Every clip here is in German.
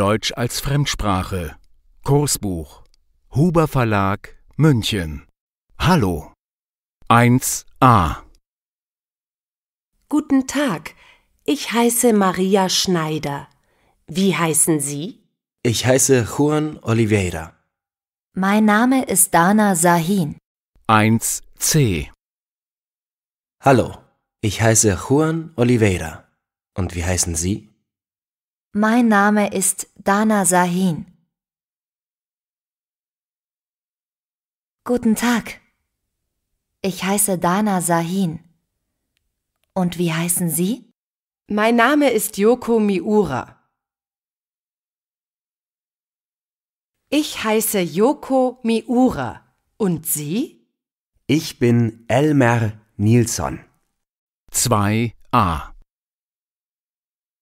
Deutsch als Fremdsprache. Kursbuch. Huber Verlag, München. Hallo. 1a. Guten Tag. Ich heiße Maria Schneider. Wie heißen Sie? Ich heiße Juan Oliveira. Mein Name ist Dana Sahin. 1c. Hallo. Ich heiße Juan Oliveira. Und wie heißen Sie? Mein Name ist Dana Sahin. Guten Tag. Ich heiße Dana Sahin. Und wie heißen Sie? Mein Name ist Yoko Miura. Ich heiße Yoko Miura. Und Sie? Ich bin Elmer Nilsson. 2a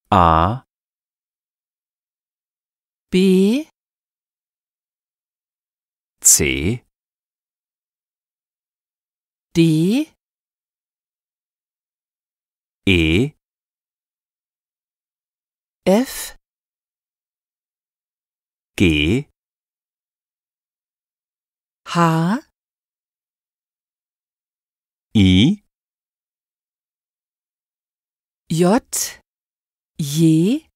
A B C D E F G H I J J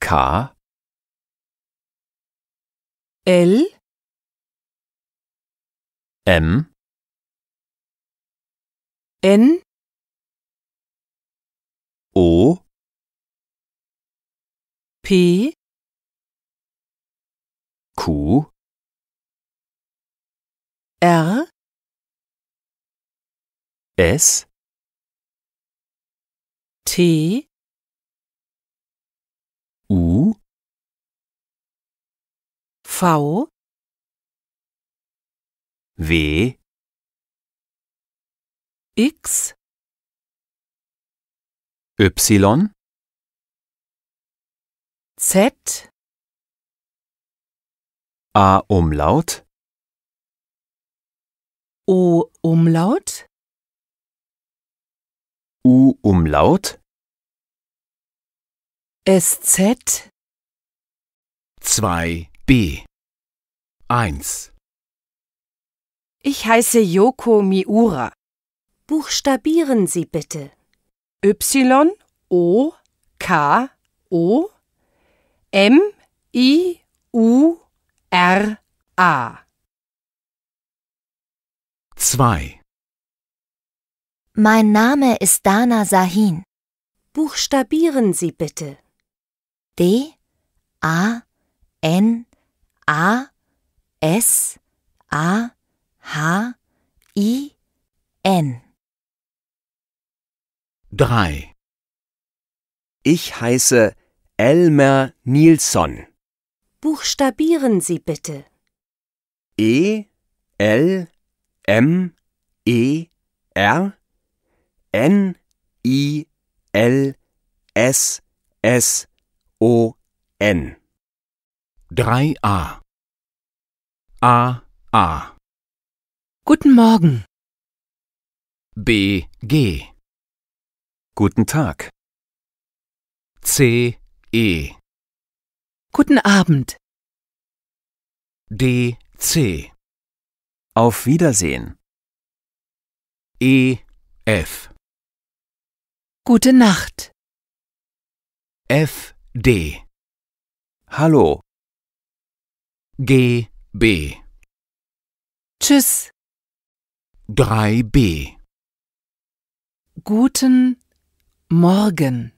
K L M N O P Q R S T W X Y Z A Umlaut O Umlaut U Umlaut SZ 2b 1. Ich heiße Yoko Miura. Buchstabieren Sie bitte. Y O K O M I U R A. 2. Mein Name ist Dana Sahin. Buchstabieren Sie bitte. D A N A -N -N -N -N -A -A S A H I N. 3. Ich heiße Elmer Nilsson. Buchstabieren Sie bitte. E L M E R N I L S S O N 3a A A Guten Morgen. B G Guten Tag. C E Guten Abend. D C Auf Wiedersehen. E F Gute Nacht. F D Hallo. G B. Tschüss. 3b. Guten Morgen.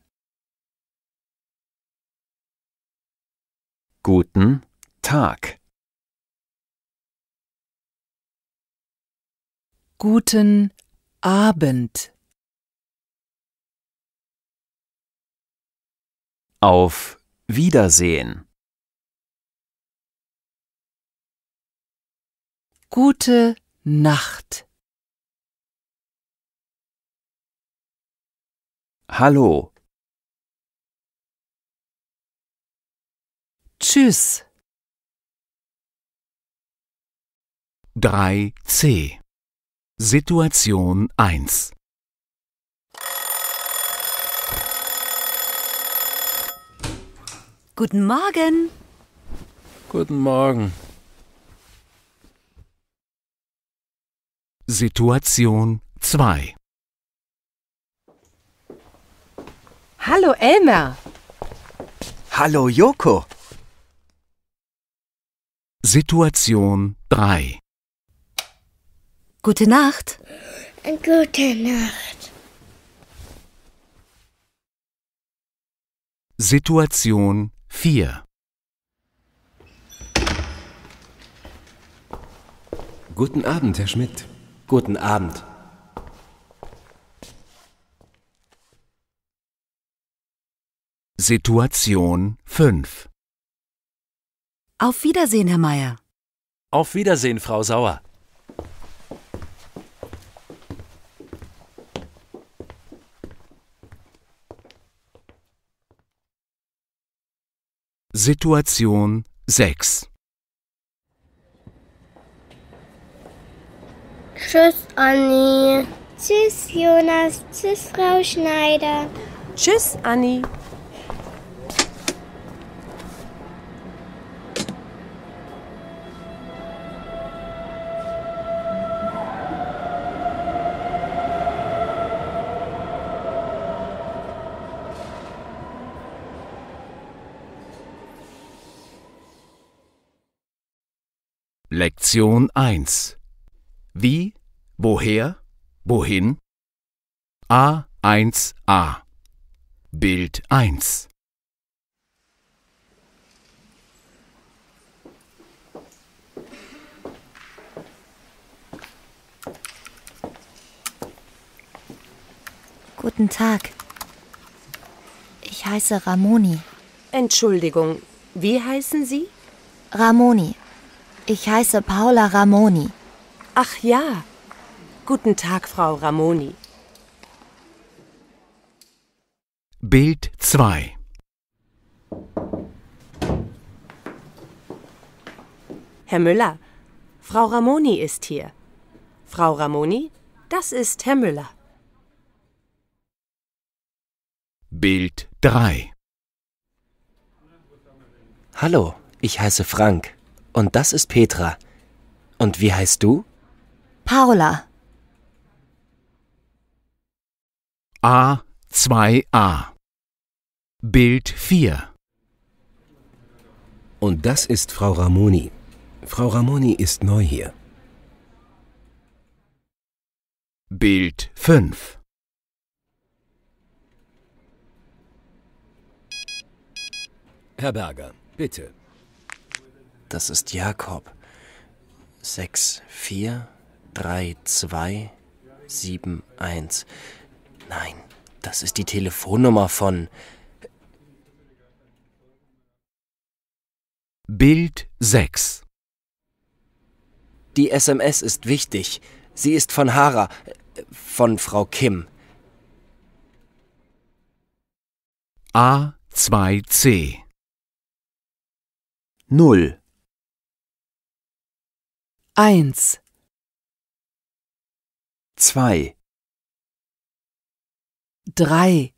Guten Tag. Guten Abend. Auf Wiedersehen. Gute Nacht. Hallo. Tschüss. 3c Situation 1 Guten Morgen. Guten Morgen. Situation 2 Hallo Elmer. Hallo Joko. Situation 3 Gute Nacht. Gute Nacht. Situation 4 Guten Abend, Herr Schmidt. Guten Abend. Situation 5 Auf Wiedersehen, Herr Meier. Auf Wiedersehen, Frau Sauer. Situation 6 Tschüss, Anni. Tschüss, Jonas. Tschüss, Frau Schneider. Tschüss, Anni. Lektion 1 wie? Woher? Wohin? A1a Bild 1 Guten Tag. Ich heiße Ramoni. Entschuldigung, wie heißen Sie? Ramoni. Ich heiße Paula Ramoni. Ach ja. Guten Tag, Frau Ramoni. Bild 2 Herr Müller, Frau Ramoni ist hier. Frau Ramoni, das ist Herr Müller. Bild 3 Hallo, ich heiße Frank und das ist Petra. Und wie heißt du? Paula. A2a Bild 4 Und das ist Frau Ramoni. Frau Ramoni ist neu hier. Bild 5 Herr Berger, bitte. Das ist Jakob. Sechs, vier, 3, 2, 7, 1. Nein, das ist die Telefonnummer von. Bild 6 Die SMS ist wichtig. Sie ist von Hara, von Frau Kim. A2C 0 1 zwei, drei,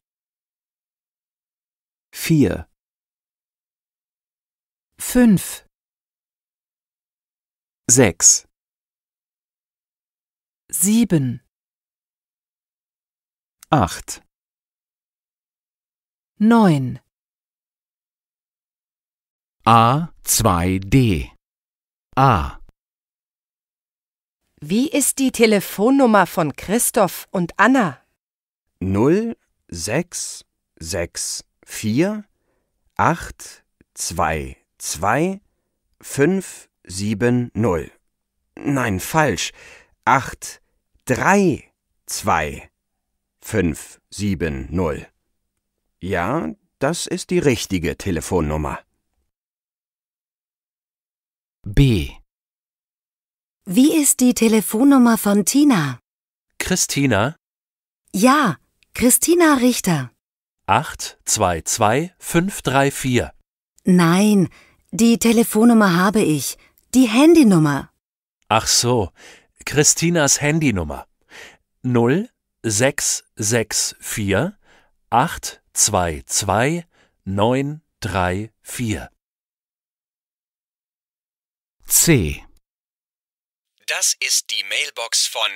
vier, fünf, sechs, sieben, acht, neun. A2D a zwei d a wie ist die Telefonnummer von Christoph und Anna? 0664 822 570. Nein, falsch. 832 570. Ja, das ist die richtige Telefonnummer. B wie ist die Telefonnummer von Tina? Christina? Ja, Christina Richter. 822534. Nein, die Telefonnummer habe ich, die Handynummer. Ach so, Christinas Handynummer. 0664 822 934. C. Das ist die Mailbox von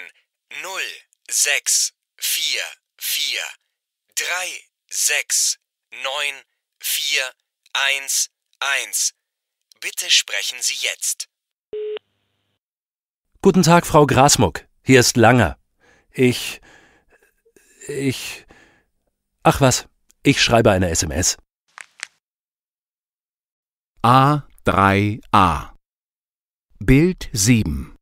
06443694111. Bitte sprechen Sie jetzt. Guten Tag, Frau Grasmuck. Hier ist Langer. Ich. Ich. Ach was, ich schreibe eine SMS. A3A Bild 7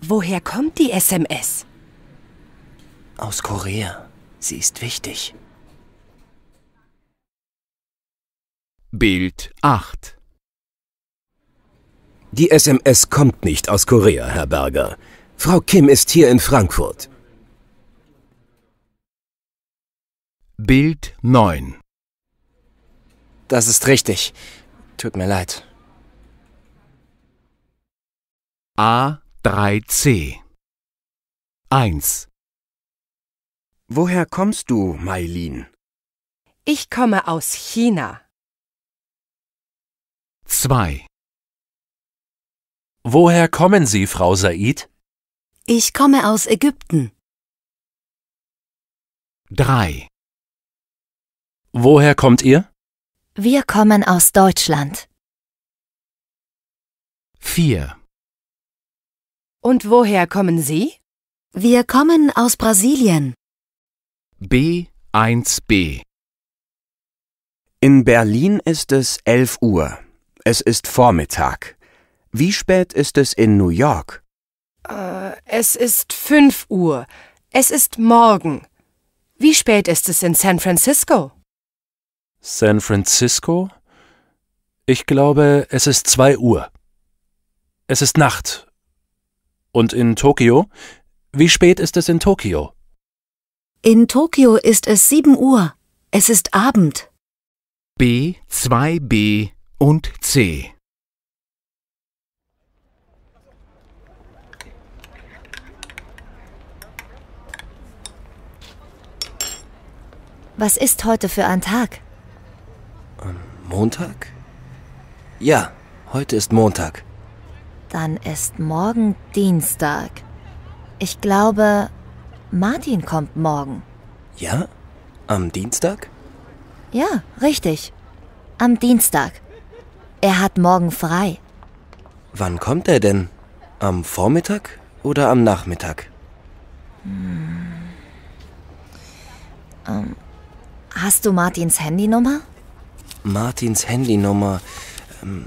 Woher kommt die SMS? Aus Korea. Sie ist wichtig. Bild 8 Die SMS kommt nicht aus Korea, Herr Berger. Frau Kim ist hier in Frankfurt. Bild 9 Das ist richtig. Tut mir leid. A. 3c 1. Woher kommst du, Mailin? Ich komme aus China. 2. Woher kommen Sie, Frau Said? Ich komme aus Ägypten. 3. Woher kommt ihr? Wir kommen aus Deutschland. 4. Und woher kommen Sie? Wir kommen aus Brasilien. B1b In Berlin ist es 11 Uhr. Es ist Vormittag. Wie spät ist es in New York? Äh, es ist 5 Uhr. Es ist morgen. Wie spät ist es in San Francisco? San Francisco? Ich glaube, es ist 2 Uhr. Es ist Nacht und in Tokio? Wie spät ist es in Tokio? In Tokio ist es 7 Uhr. Es ist Abend. B, 2b und C. Was ist heute für ein Tag? Montag? Ja, heute ist Montag. Dann ist morgen Dienstag. Ich glaube, Martin kommt morgen. Ja? Am Dienstag? Ja, richtig. Am Dienstag. Er hat morgen frei. Wann kommt er denn? Am Vormittag oder am Nachmittag? Hm. Ähm, hast du Martins Handynummer? Martins Handynummer. Ähm,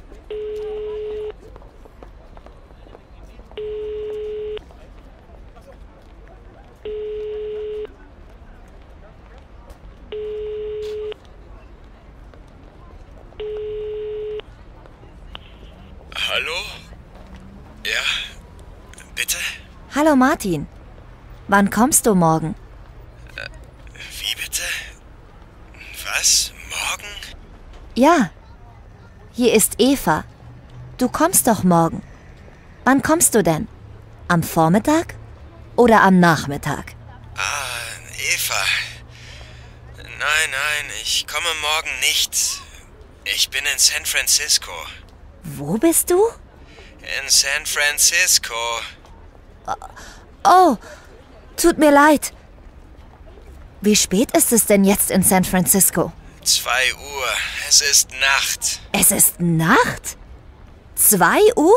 Hallo Martin. Wann kommst du morgen? wie bitte? Was? Morgen? Ja. Hier ist Eva. Du kommst doch morgen. Wann kommst du denn? Am Vormittag oder am Nachmittag? Ah, Eva. Nein, nein, ich komme morgen nicht. Ich bin in San Francisco. Wo bist du? In San Francisco. Oh, tut mir leid. Wie spät ist es denn jetzt in San Francisco? Zwei Uhr. Es ist Nacht. Es ist Nacht? Zwei Uhr?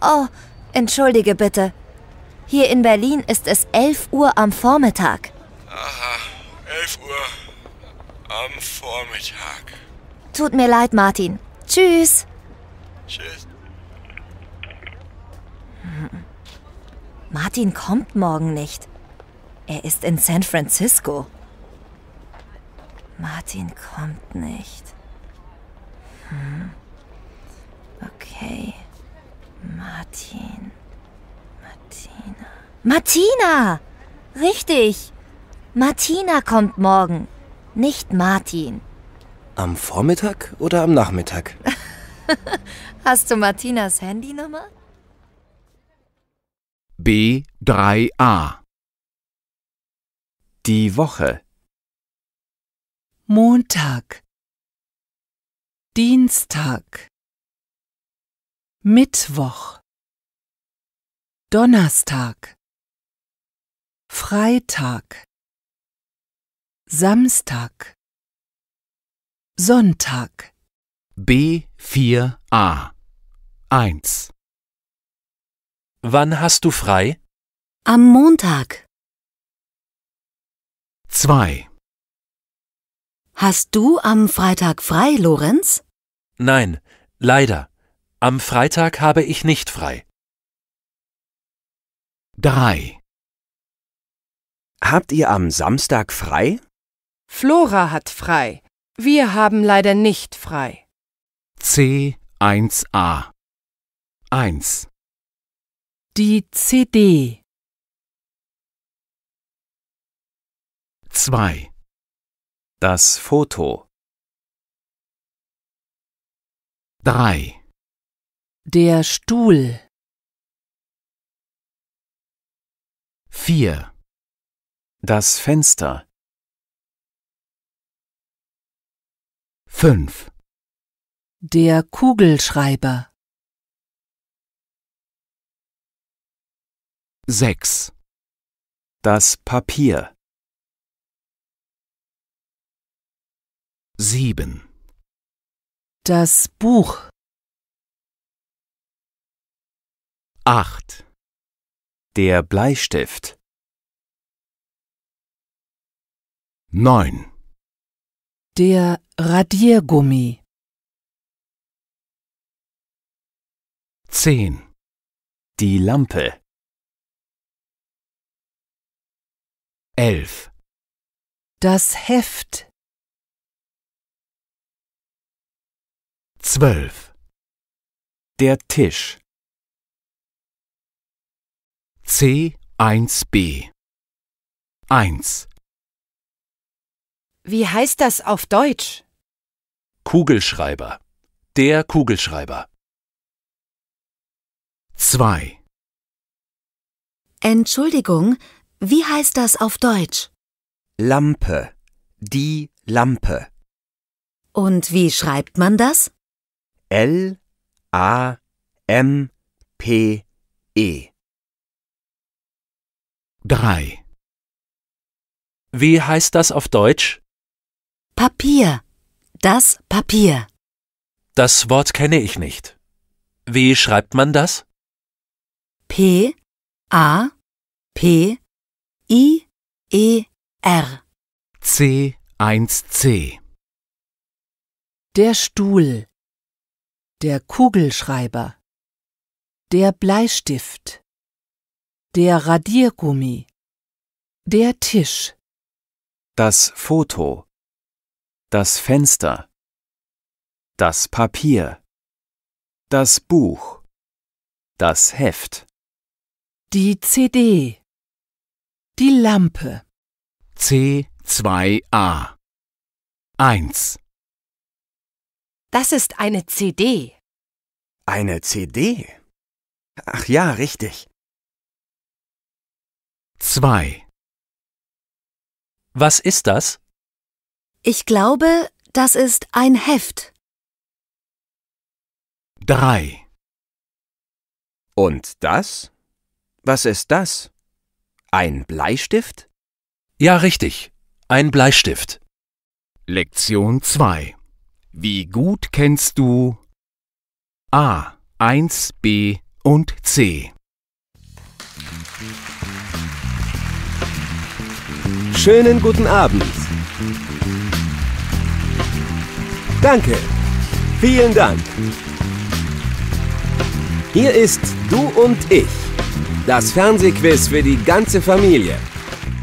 Oh, entschuldige bitte. Hier in Berlin ist es 11 Uhr am Vormittag. Aha, 11 Uhr am Vormittag. Tut mir leid, Martin. Tschüss. Tschüss. Hm. Martin kommt morgen nicht. Er ist in San Francisco. Martin kommt nicht. Hm. Okay. Martin. Martina. Martina! Richtig! Martina kommt morgen, nicht Martin. Am Vormittag oder am Nachmittag? Hast du Martinas Handynummer? B3a Die Woche Montag Dienstag Mittwoch Donnerstag Freitag Samstag Sonntag B4a 1 Wann hast du frei? Am Montag. 2. Hast du am Freitag frei, Lorenz? Nein, leider. Am Freitag habe ich nicht frei. 3. Habt ihr am Samstag frei? Flora hat frei. Wir haben leider nicht frei. C1a 1. Die CD 2. Das Foto 3. Der Stuhl 4. Das Fenster 5. Der Kugelschreiber 6. Das Papier 7. Das Buch 8. Der Bleistift 9. Der Radiergummi 10. Die Lampe elf. Das Heft. Zwölf. Der Tisch. C1b. Eins. Wie heißt das auf Deutsch? Kugelschreiber. Der Kugelschreiber. Zwei. Entschuldigung, wie heißt das auf Deutsch? Lampe. Die Lampe. Und wie schreibt man das? L A M P E. 3. Wie heißt das auf Deutsch? Papier. Das Papier. Das Wort kenne ich nicht. Wie schreibt man das? P A P I E R C1C Der Stuhl Der Kugelschreiber Der Bleistift Der Radiergummi Der Tisch Das Foto Das Fenster Das Papier Das Buch Das Heft Die CD die Lampe. C2A 1. Das ist eine CD. Eine CD? Ach ja, richtig. 2. Was ist das? Ich glaube, das ist ein Heft. 3. Und das? Was ist das? Ein Bleistift? Ja, richtig. Ein Bleistift. Lektion 2. Wie gut kennst du A, 1, B und C? Schönen guten Abend. Danke. Vielen Dank. Hier ist Du und ich. Das Fernsehquiz für die ganze Familie.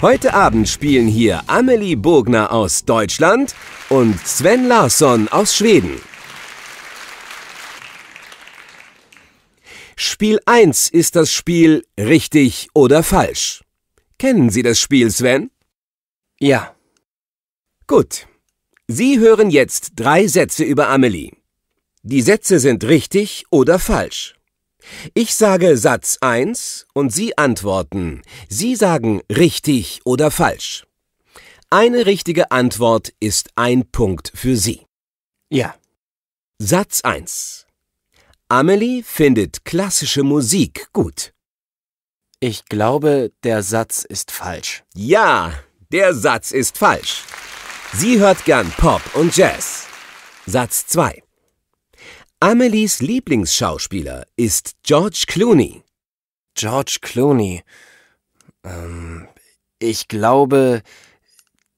Heute Abend spielen hier Amelie Bogner aus Deutschland und Sven Larsson aus Schweden. Spiel 1 ist das Spiel richtig oder falsch. Kennen Sie das Spiel, Sven? Ja. Gut. Sie hören jetzt drei Sätze über Amelie. Die Sätze sind richtig oder falsch. Ich sage Satz 1 und Sie antworten. Sie sagen richtig oder falsch. Eine richtige Antwort ist ein Punkt für Sie. Ja. Satz 1. Amelie findet klassische Musik gut. Ich glaube, der Satz ist falsch. Ja, der Satz ist falsch. Sie hört gern Pop und Jazz. Satz 2. Amelies Lieblingsschauspieler ist George Clooney. George Clooney. Ähm, ich glaube,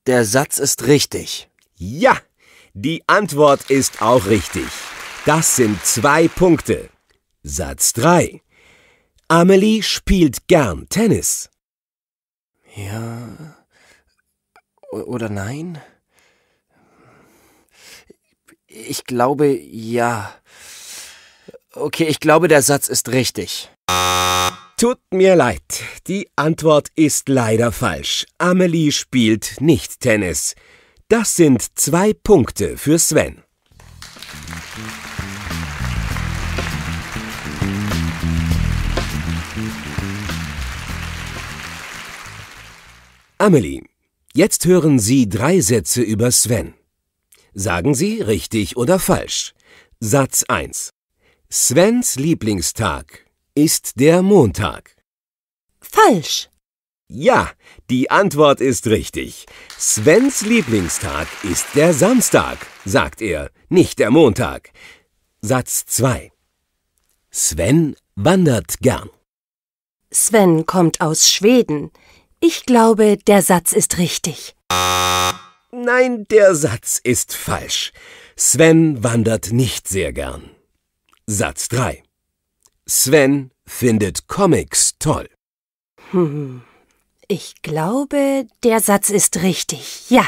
der Satz ist richtig. Ja, die Antwort ist auch richtig. Das sind zwei Punkte. Satz 3. Amelie spielt gern Tennis. Ja. Oder nein? Ich glaube ja. Okay, ich glaube, der Satz ist richtig. Tut mir leid. Die Antwort ist leider falsch. Amelie spielt nicht Tennis. Das sind zwei Punkte für Sven. Amelie, jetzt hören Sie drei Sätze über Sven. Sagen Sie richtig oder falsch. Satz 1. Svens Lieblingstag ist der Montag. Falsch. Ja, die Antwort ist richtig. Svens Lieblingstag ist der Samstag, sagt er, nicht der Montag. Satz 2. Sven wandert gern. Sven kommt aus Schweden. Ich glaube, der Satz ist richtig. Nein, der Satz ist falsch. Sven wandert nicht sehr gern. Satz 3. Sven findet Comics toll. Hm, ich glaube, der Satz ist richtig, ja.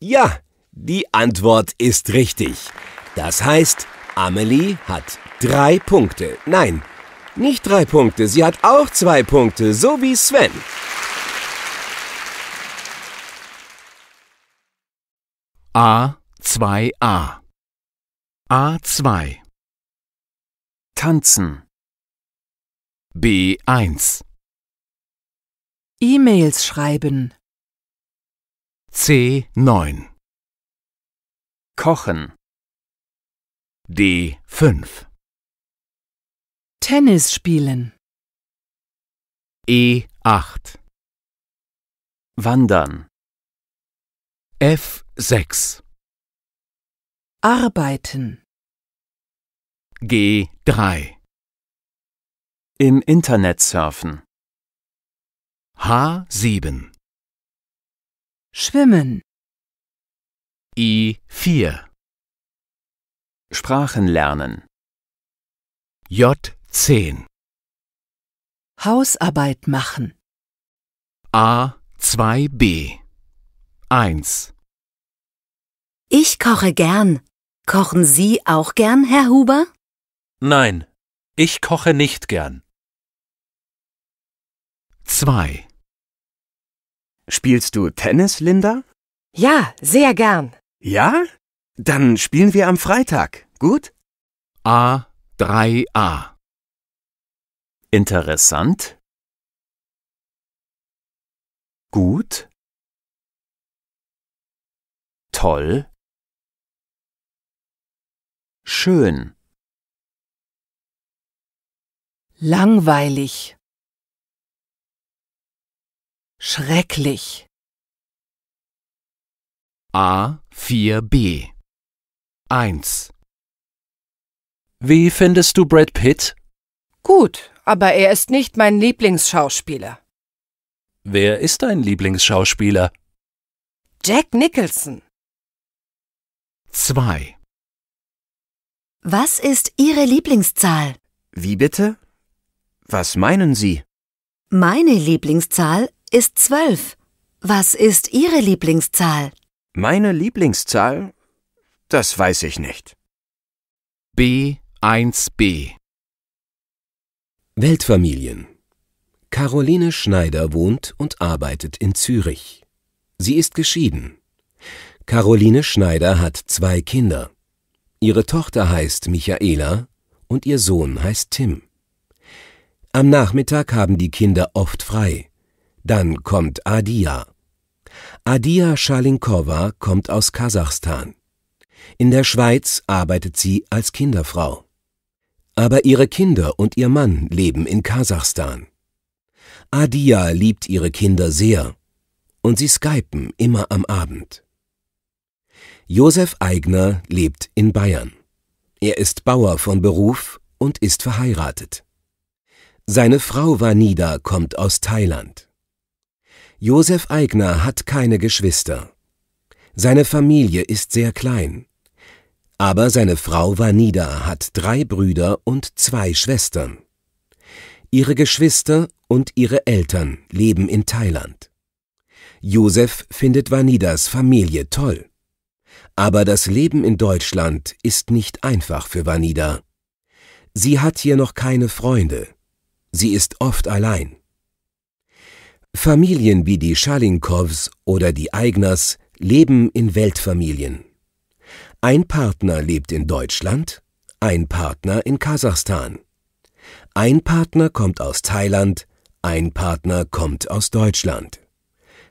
Ja, die Antwort ist richtig. Das heißt, Amelie hat drei Punkte. Nein, nicht drei Punkte, sie hat auch zwei Punkte, so wie Sven. A2A A2 Vakanzen. B1 E-Mails schreiben. C9 Kochen. D5 Tennis spielen. E8 Wandern. F6 Arbeiten. G3 Im Internet surfen H7 Schwimmen I4 Sprachen lernen J10 Hausarbeit machen A2b 1 Ich koche gern. Kochen Sie auch gern, Herr Huber? Nein, ich koche nicht gern. 2. Spielst du Tennis, Linda? Ja, sehr gern. Ja? Dann spielen wir am Freitag, gut? A3A. Interessant? Gut? Toll? Schön langweilig, schrecklich. A4b 1 Wie findest du Brad Pitt? Gut, aber er ist nicht mein Lieblingsschauspieler. Wer ist dein Lieblingsschauspieler? Jack Nicholson. 2 Was ist Ihre Lieblingszahl? Wie bitte? Was meinen Sie? Meine Lieblingszahl ist zwölf. Was ist Ihre Lieblingszahl? Meine Lieblingszahl? Das weiß ich nicht. B1b Weltfamilien Caroline Schneider wohnt und arbeitet in Zürich. Sie ist geschieden. Caroline Schneider hat zwei Kinder. Ihre Tochter heißt Michaela und ihr Sohn heißt Tim. Am Nachmittag haben die Kinder oft frei. Dann kommt Adia. Adia Schalinkova kommt aus Kasachstan. In der Schweiz arbeitet sie als Kinderfrau. Aber ihre Kinder und ihr Mann leben in Kasachstan. Adia liebt ihre Kinder sehr und sie skypen immer am Abend. Josef Eigner lebt in Bayern. Er ist Bauer von Beruf und ist verheiratet. Seine Frau Vanida kommt aus Thailand. Josef Eigner hat keine Geschwister. Seine Familie ist sehr klein. Aber seine Frau Vanida hat drei Brüder und zwei Schwestern. Ihre Geschwister und ihre Eltern leben in Thailand. Josef findet Vanidas Familie toll. Aber das Leben in Deutschland ist nicht einfach für Vanida. Sie hat hier noch keine Freunde, Sie ist oft allein. Familien wie die Schalinkows oder die Eigners leben in Weltfamilien. Ein Partner lebt in Deutschland, ein Partner in Kasachstan. Ein Partner kommt aus Thailand, ein Partner kommt aus Deutschland.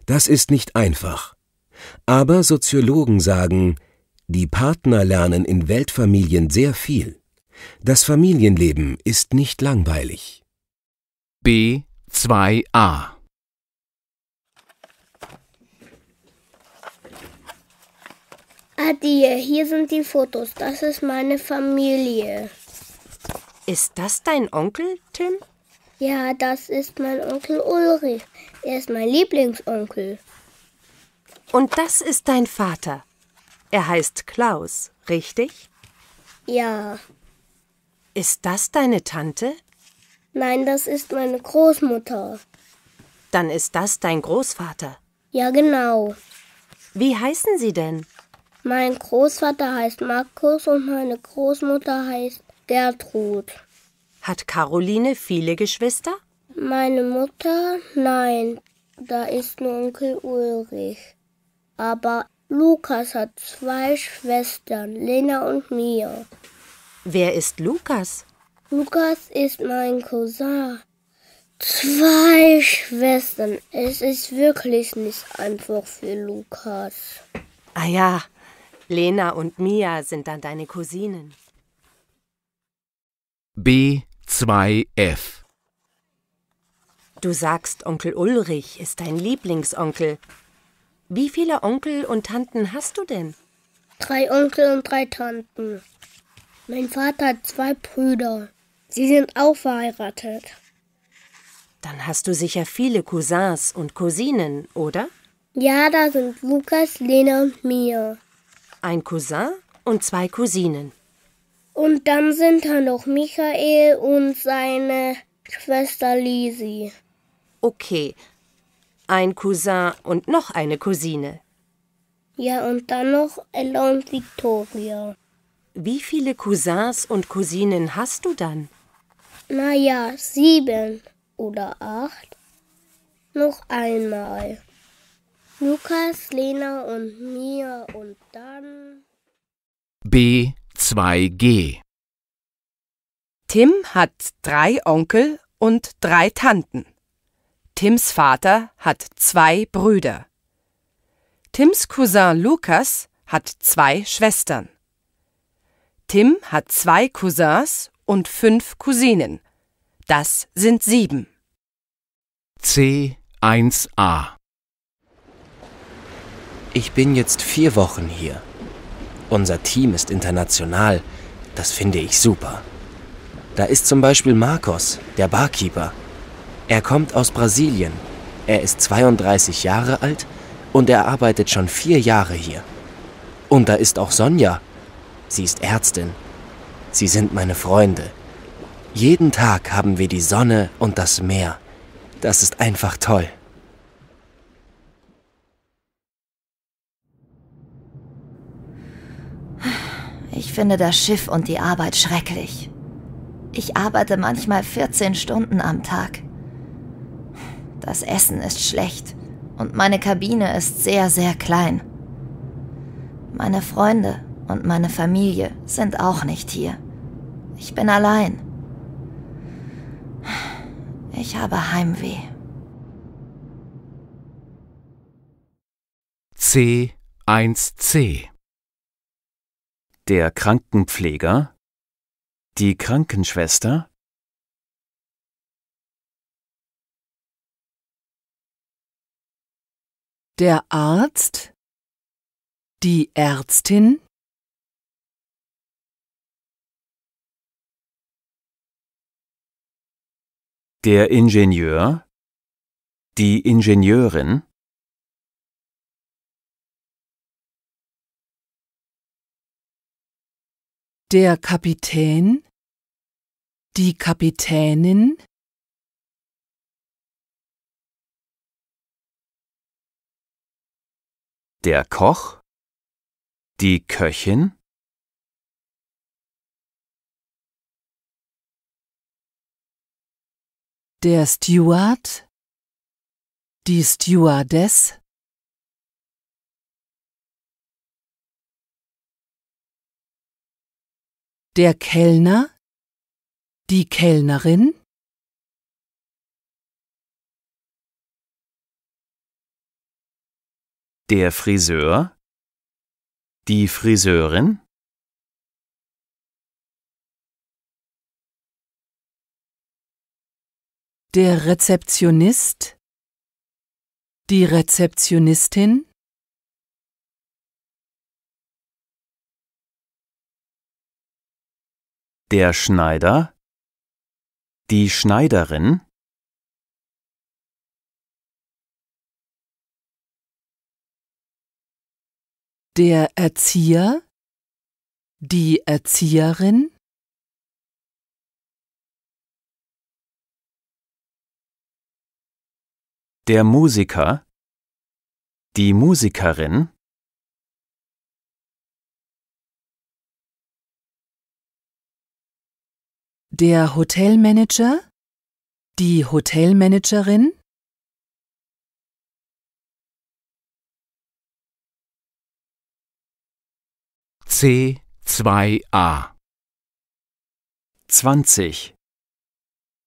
Das ist nicht einfach. Aber Soziologen sagen, die Partner lernen in Weltfamilien sehr viel. Das Familienleben ist nicht langweilig. B2a. Adie, hier sind die Fotos. Das ist meine Familie. Ist das dein Onkel, Tim? Ja, das ist mein Onkel Ulrich. Er ist mein Lieblingsonkel. Und das ist dein Vater. Er heißt Klaus, richtig? Ja. Ist das deine Tante, Nein, das ist meine Großmutter. Dann ist das dein Großvater. Ja, genau. Wie heißen sie denn? Mein Großvater heißt Markus und meine Großmutter heißt Gertrud. Hat Caroline viele Geschwister? Meine Mutter? Nein, da ist nur Onkel Ulrich. Aber Lukas hat zwei Schwestern, Lena und Mia. Wer ist Lukas? Lukas ist mein Cousin. Zwei Schwestern. Es ist wirklich nicht einfach für Lukas. Ah ja, Lena und Mia sind dann deine Cousinen. B2F Du sagst, Onkel Ulrich ist dein Lieblingsonkel. Wie viele Onkel und Tanten hast du denn? Drei Onkel und drei Tanten. Mein Vater hat zwei Brüder. Sie sind auch verheiratet. Dann hast du sicher viele Cousins und Cousinen, oder? Ja, da sind Lukas, Lena und Mia. Ein Cousin und zwei Cousinen. Und dann sind da noch Michael und seine Schwester Lisi. Okay. Ein Cousin und noch eine Cousine. Ja, und dann noch Ella und Victoria. Wie viele Cousins und Cousinen hast du dann? Na ja, sieben oder acht. Noch einmal. Lukas, Lena und mir und dann. B2G Tim hat drei Onkel und drei Tanten. Tims Vater hat zwei Brüder. Tims Cousin Lukas hat zwei Schwestern. Tim hat zwei Cousins und fünf Cousinen. Das sind sieben. C1a Ich bin jetzt vier Wochen hier. Unser Team ist international. Das finde ich super. Da ist zum Beispiel Marcos, der Barkeeper. Er kommt aus Brasilien. Er ist 32 Jahre alt und er arbeitet schon vier Jahre hier. Und da ist auch Sonja, Sie ist Ärztin. Sie sind meine Freunde. Jeden Tag haben wir die Sonne und das Meer. Das ist einfach toll. Ich finde das Schiff und die Arbeit schrecklich. Ich arbeite manchmal 14 Stunden am Tag. Das Essen ist schlecht und meine Kabine ist sehr, sehr klein. Meine Freunde, und meine Familie sind auch nicht hier. Ich bin allein. Ich habe Heimweh. C1C Der Krankenpfleger Die Krankenschwester Der Arzt Die Ärztin der Ingenieur, die Ingenieurin, der Kapitän, die Kapitänin, der Koch, die Köchin, Der Steward? Die Stewardess? Der Kellner? Die Kellnerin? Der Friseur? Die Friseurin? Der Rezeptionist, die Rezeptionistin, der Schneider, die Schneiderin, der Erzieher, die Erzieherin, Der Musiker, die Musikerin, Der Hotelmanager? Die Hotelmanagerin? C2a 20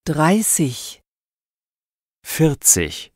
30 40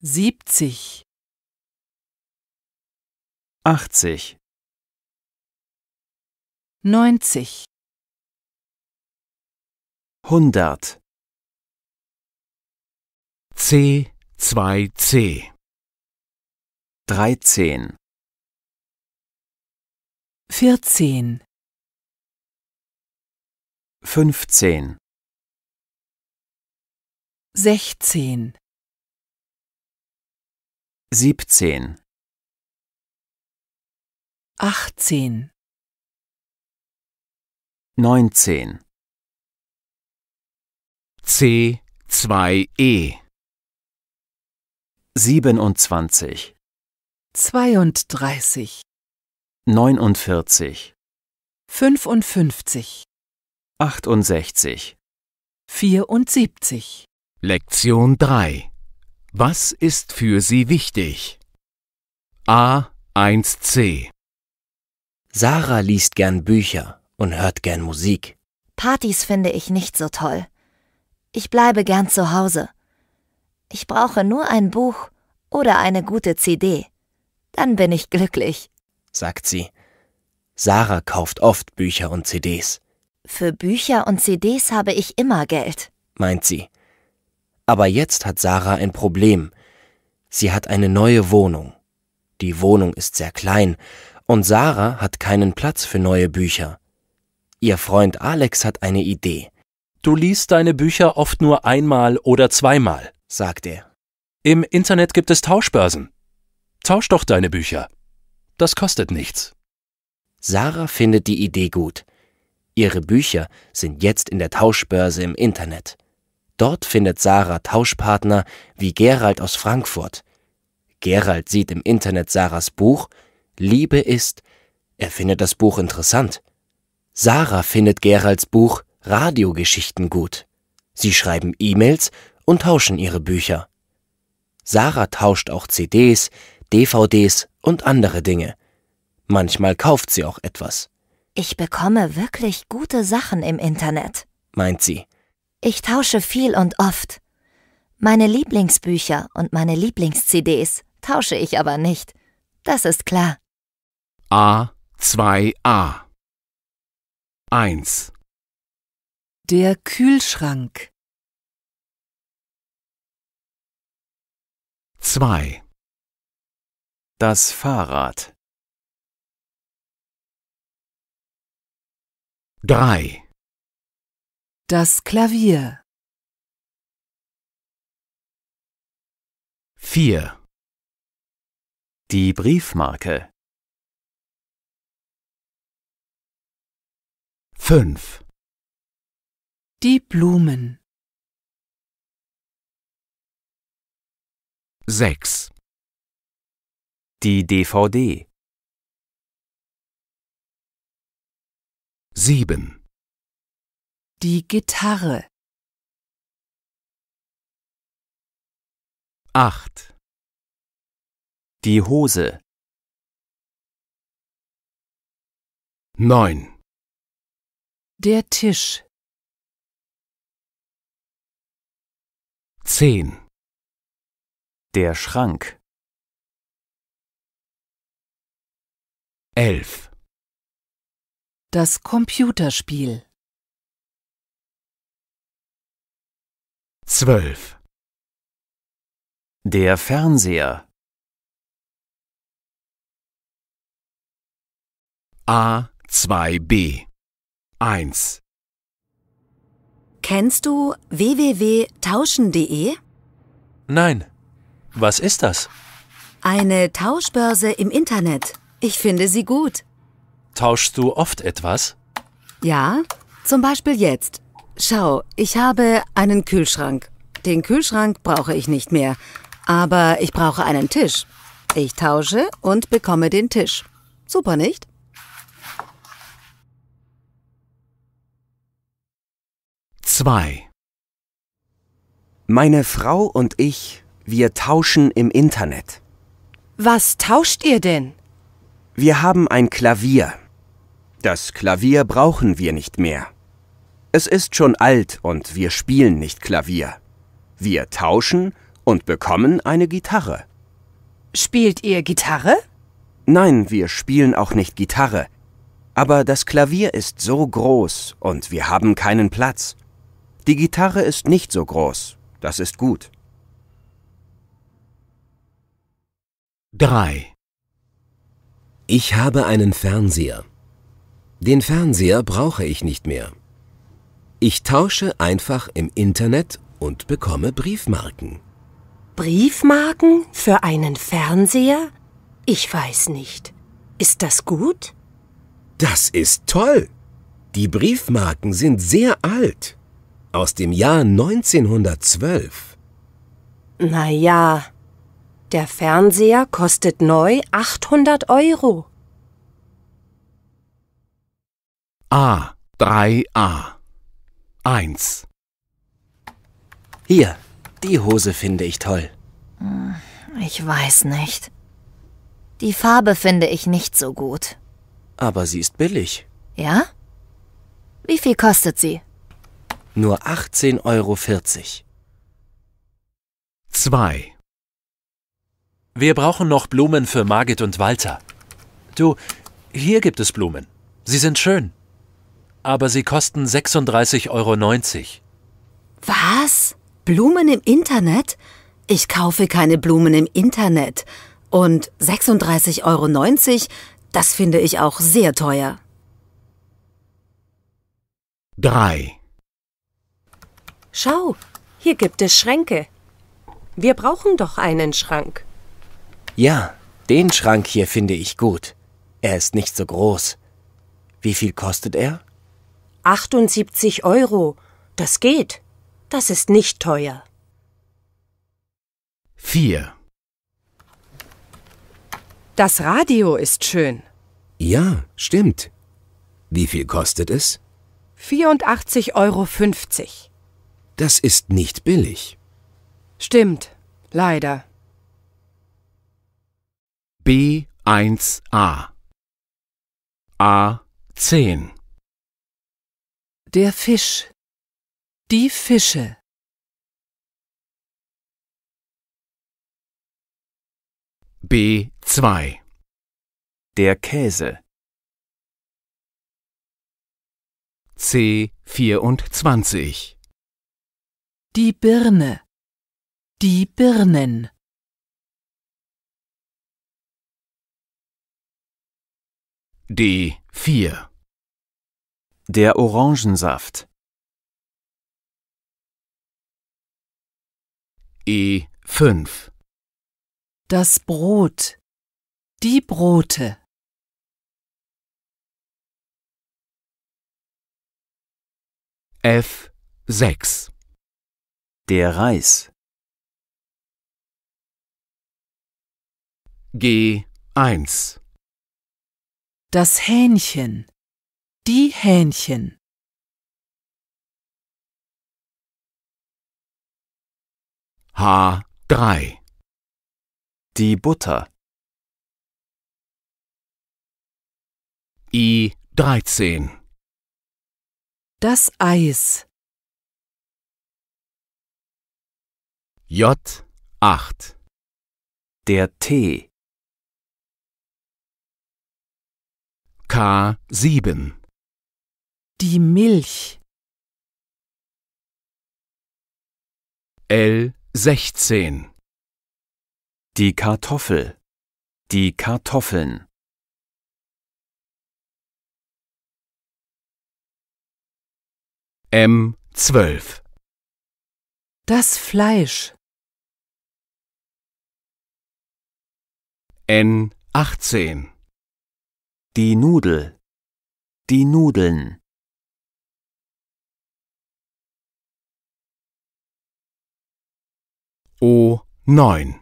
siebzig, achtzig, neunzig, hundert. C zwei C dreizehn, vierzehn, fünfzehn, sechzehn siebzehn, achtzehn, neunzehn, C zwei E siebenundzwanzig, zweiunddreißig, neunundvierzig, fünfundfünfzig, achtundsechzig, vierundsiebzig. Lektion drei was ist für Sie wichtig? A1c Sarah liest gern Bücher und hört gern Musik. Partys finde ich nicht so toll. Ich bleibe gern zu Hause. Ich brauche nur ein Buch oder eine gute CD. Dann bin ich glücklich, sagt sie. Sarah kauft oft Bücher und CDs. Für Bücher und CDs habe ich immer Geld, meint sie. Aber jetzt hat Sarah ein Problem. Sie hat eine neue Wohnung. Die Wohnung ist sehr klein und Sarah hat keinen Platz für neue Bücher. Ihr Freund Alex hat eine Idee. Du liest deine Bücher oft nur einmal oder zweimal, sagt er. Im Internet gibt es Tauschbörsen. Tausch doch deine Bücher. Das kostet nichts. Sarah findet die Idee gut. Ihre Bücher sind jetzt in der Tauschbörse im Internet. Dort findet Sarah Tauschpartner wie Gerald aus Frankfurt. Gerald sieht im Internet Sarahs Buch Liebe ist, er findet das Buch interessant. Sarah findet Geralds Buch Radiogeschichten gut. Sie schreiben E-Mails und tauschen ihre Bücher. Sarah tauscht auch CDs, DVDs und andere Dinge. Manchmal kauft sie auch etwas. Ich bekomme wirklich gute Sachen im Internet, meint sie. Ich tausche viel und oft. Meine Lieblingsbücher und meine Lieblings-CDs tausche ich aber nicht. Das ist klar. A2a 1 Der Kühlschrank 2 Das Fahrrad 3 das Klavier. 4. Die Briefmarke. 5. Die Blumen. 6. Die DVD. 7. Die Gitarre. 8. Die Hose. 9. Der Tisch. Zehn. Der Schrank. Elf. Das Computerspiel. 12 Der Fernseher. A2B 1. Kennst du www.tauschen.de? Nein. Was ist das? Eine Tauschbörse im Internet. Ich finde sie gut. Tauschst du oft etwas? Ja, zum Beispiel jetzt. Schau, ich habe einen Kühlschrank. Den Kühlschrank brauche ich nicht mehr, aber ich brauche einen Tisch. Ich tausche und bekomme den Tisch. Super, nicht? Zwei. Meine Frau und ich, wir tauschen im Internet. Was tauscht ihr denn? Wir haben ein Klavier. Das Klavier brauchen wir nicht mehr. Es ist schon alt und wir spielen nicht Klavier. Wir tauschen und bekommen eine Gitarre. Spielt ihr Gitarre? Nein, wir spielen auch nicht Gitarre. Aber das Klavier ist so groß und wir haben keinen Platz. Die Gitarre ist nicht so groß. Das ist gut. 3. Ich habe einen Fernseher. Den Fernseher brauche ich nicht mehr. Ich tausche einfach im Internet und bekomme Briefmarken. Briefmarken für einen Fernseher? Ich weiß nicht. Ist das gut? Das ist toll! Die Briefmarken sind sehr alt. Aus dem Jahr 1912. Na ja, der Fernseher kostet neu 800 Euro. A. 3a 1. Hier, die Hose finde ich toll. Hm, ich weiß nicht. Die Farbe finde ich nicht so gut. Aber sie ist billig. Ja? Wie viel kostet sie? Nur 18,40 Euro. 2. Wir brauchen noch Blumen für Margit und Walter. Du, hier gibt es Blumen. Sie sind schön aber sie kosten 36,90 Euro. Was? Blumen im Internet? Ich kaufe keine Blumen im Internet. Und 36,90 Euro, das finde ich auch sehr teuer. 3. Schau, hier gibt es Schränke. Wir brauchen doch einen Schrank. Ja, den Schrank hier finde ich gut. Er ist nicht so groß. Wie viel kostet er? 78 Euro. Das geht. Das ist nicht teuer. 4. Das Radio ist schön. Ja, stimmt. Wie viel kostet es? 84,50 Euro. Das ist nicht billig. Stimmt, leider. B1a A10 der Fisch. Die Fische. B2 Der Käse C24 Die Birne Die Birnen D4 der Orangensaft. E5 Das Brot. Die Brote. F6 Der Reis. G1 Das Hähnchen. Die Hähnchen H3 Die Butter I13 Das Eis J8 Der Tee k sieben die Milch. L16 Die Kartoffel. Die Kartoffeln. M12 Das Fleisch. N18 Die Nudel. Die Nudeln. O9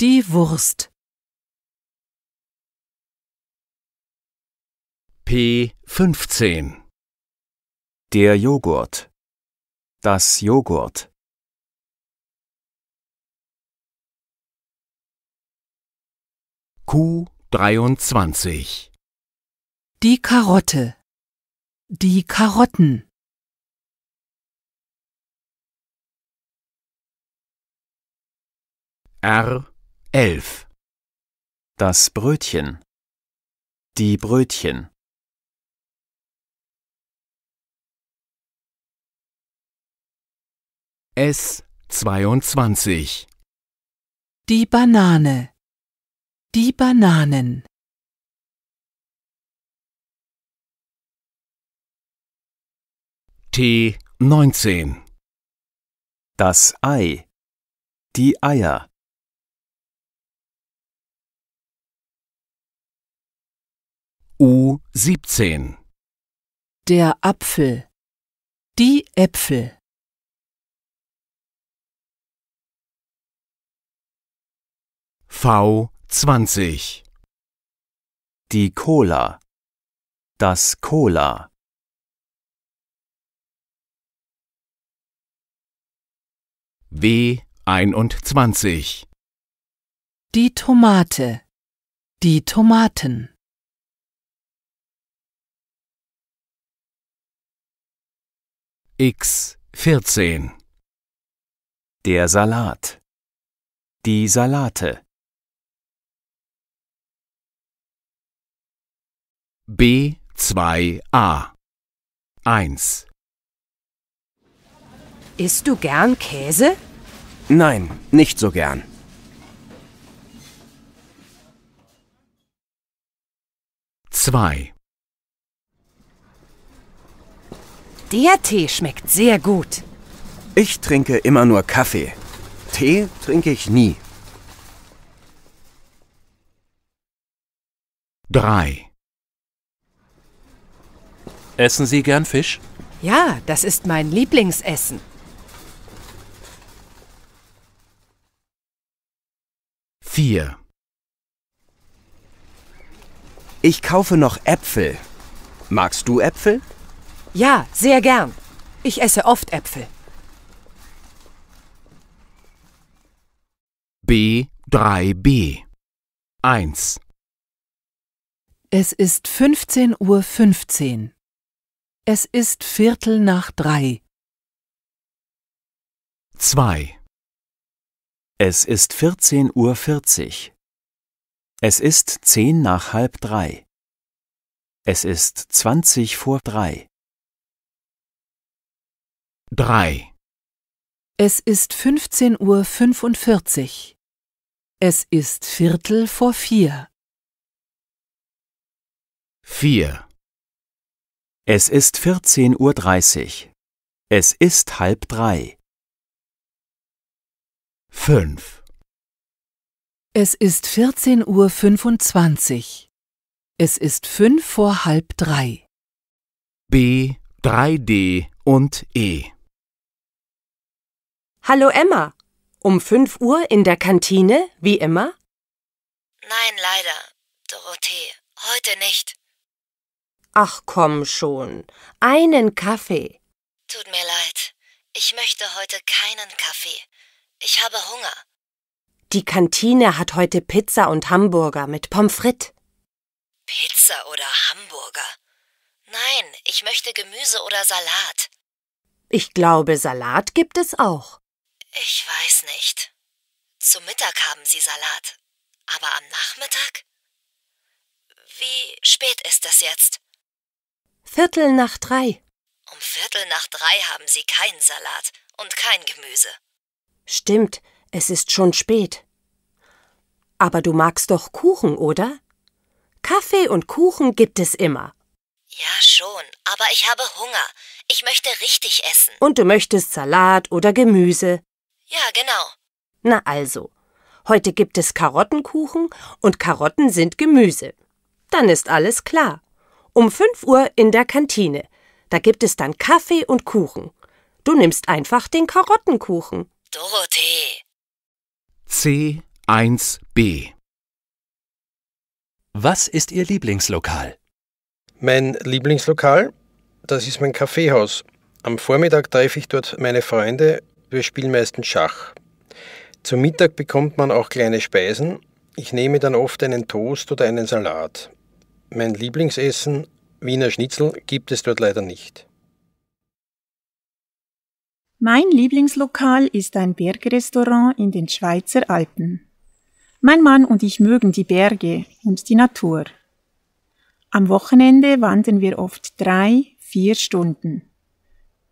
Die Wurst P15 Der Joghurt Das Joghurt Q23 Die Karotte Die Karotten R 11 Das Brötchen Die Brötchen S 22 Die Banane Die Bananen T 19 Das Ei Die Eier U17 Der Apfel Die Äpfel V20 Die Cola Das Cola W21 Die Tomate Die Tomaten X14 Der Salat Die Salate B2a 1 Isst du gern Käse? Nein, nicht so gern. Zwei. Der Tee schmeckt sehr gut. Ich trinke immer nur Kaffee. Tee trinke ich nie. 3. Essen Sie gern Fisch? Ja, das ist mein Lieblingsessen. 4. Ich kaufe noch Äpfel. Magst du Äpfel? Ja, sehr gern. Ich esse oft Äpfel. B3b 1 Es ist 15.15 Uhr. 15. Es ist Viertel nach drei. 2 Es ist 14.40 Uhr. 40. Es ist zehn nach halb drei. Es ist zwanzig vor drei. 3 Es ist 15.45 Uhr. Es ist Viertel vor vier. 4 Es ist 14.30 Uhr. Es ist halb drei. 5 Es ist 14.25 Uhr. Es ist fünf vor halb drei. B, 3D und E. Hallo Emma. Um 5 Uhr in der Kantine, wie immer? Nein, leider, Dorothee, heute nicht. Ach komm schon, einen Kaffee. Tut mir leid, ich möchte heute keinen Kaffee. Ich habe Hunger. Die Kantine hat heute Pizza und Hamburger mit Pommes frites. Pizza oder Hamburger? Nein, ich möchte Gemüse oder Salat. Ich glaube, Salat gibt es auch. Ich weiß nicht. Zum Mittag haben sie Salat. Aber am Nachmittag? Wie spät ist es jetzt? Viertel nach drei. Um Viertel nach drei haben sie keinen Salat und kein Gemüse. Stimmt, es ist schon spät. Aber du magst doch Kuchen, oder? Kaffee und Kuchen gibt es immer. Ja, schon, aber ich habe Hunger. Ich möchte richtig essen. Und du möchtest Salat oder Gemüse. Ja, genau. Na also, heute gibt es Karottenkuchen und Karotten sind Gemüse. Dann ist alles klar. Um 5 Uhr in der Kantine. Da gibt es dann Kaffee und Kuchen. Du nimmst einfach den Karottenkuchen. Dorothee. C1b Was ist Ihr Lieblingslokal? Mein Lieblingslokal? Das ist mein Kaffeehaus. Am Vormittag treffe ich dort meine Freunde wir spielen meistens Schach. Zum Mittag bekommt man auch kleine Speisen. Ich nehme dann oft einen Toast oder einen Salat. Mein Lieblingsessen, Wiener Schnitzel, gibt es dort leider nicht. Mein Lieblingslokal ist ein Bergrestaurant in den Schweizer Alpen. Mein Mann und ich mögen die Berge und die Natur. Am Wochenende wandern wir oft drei, vier Stunden.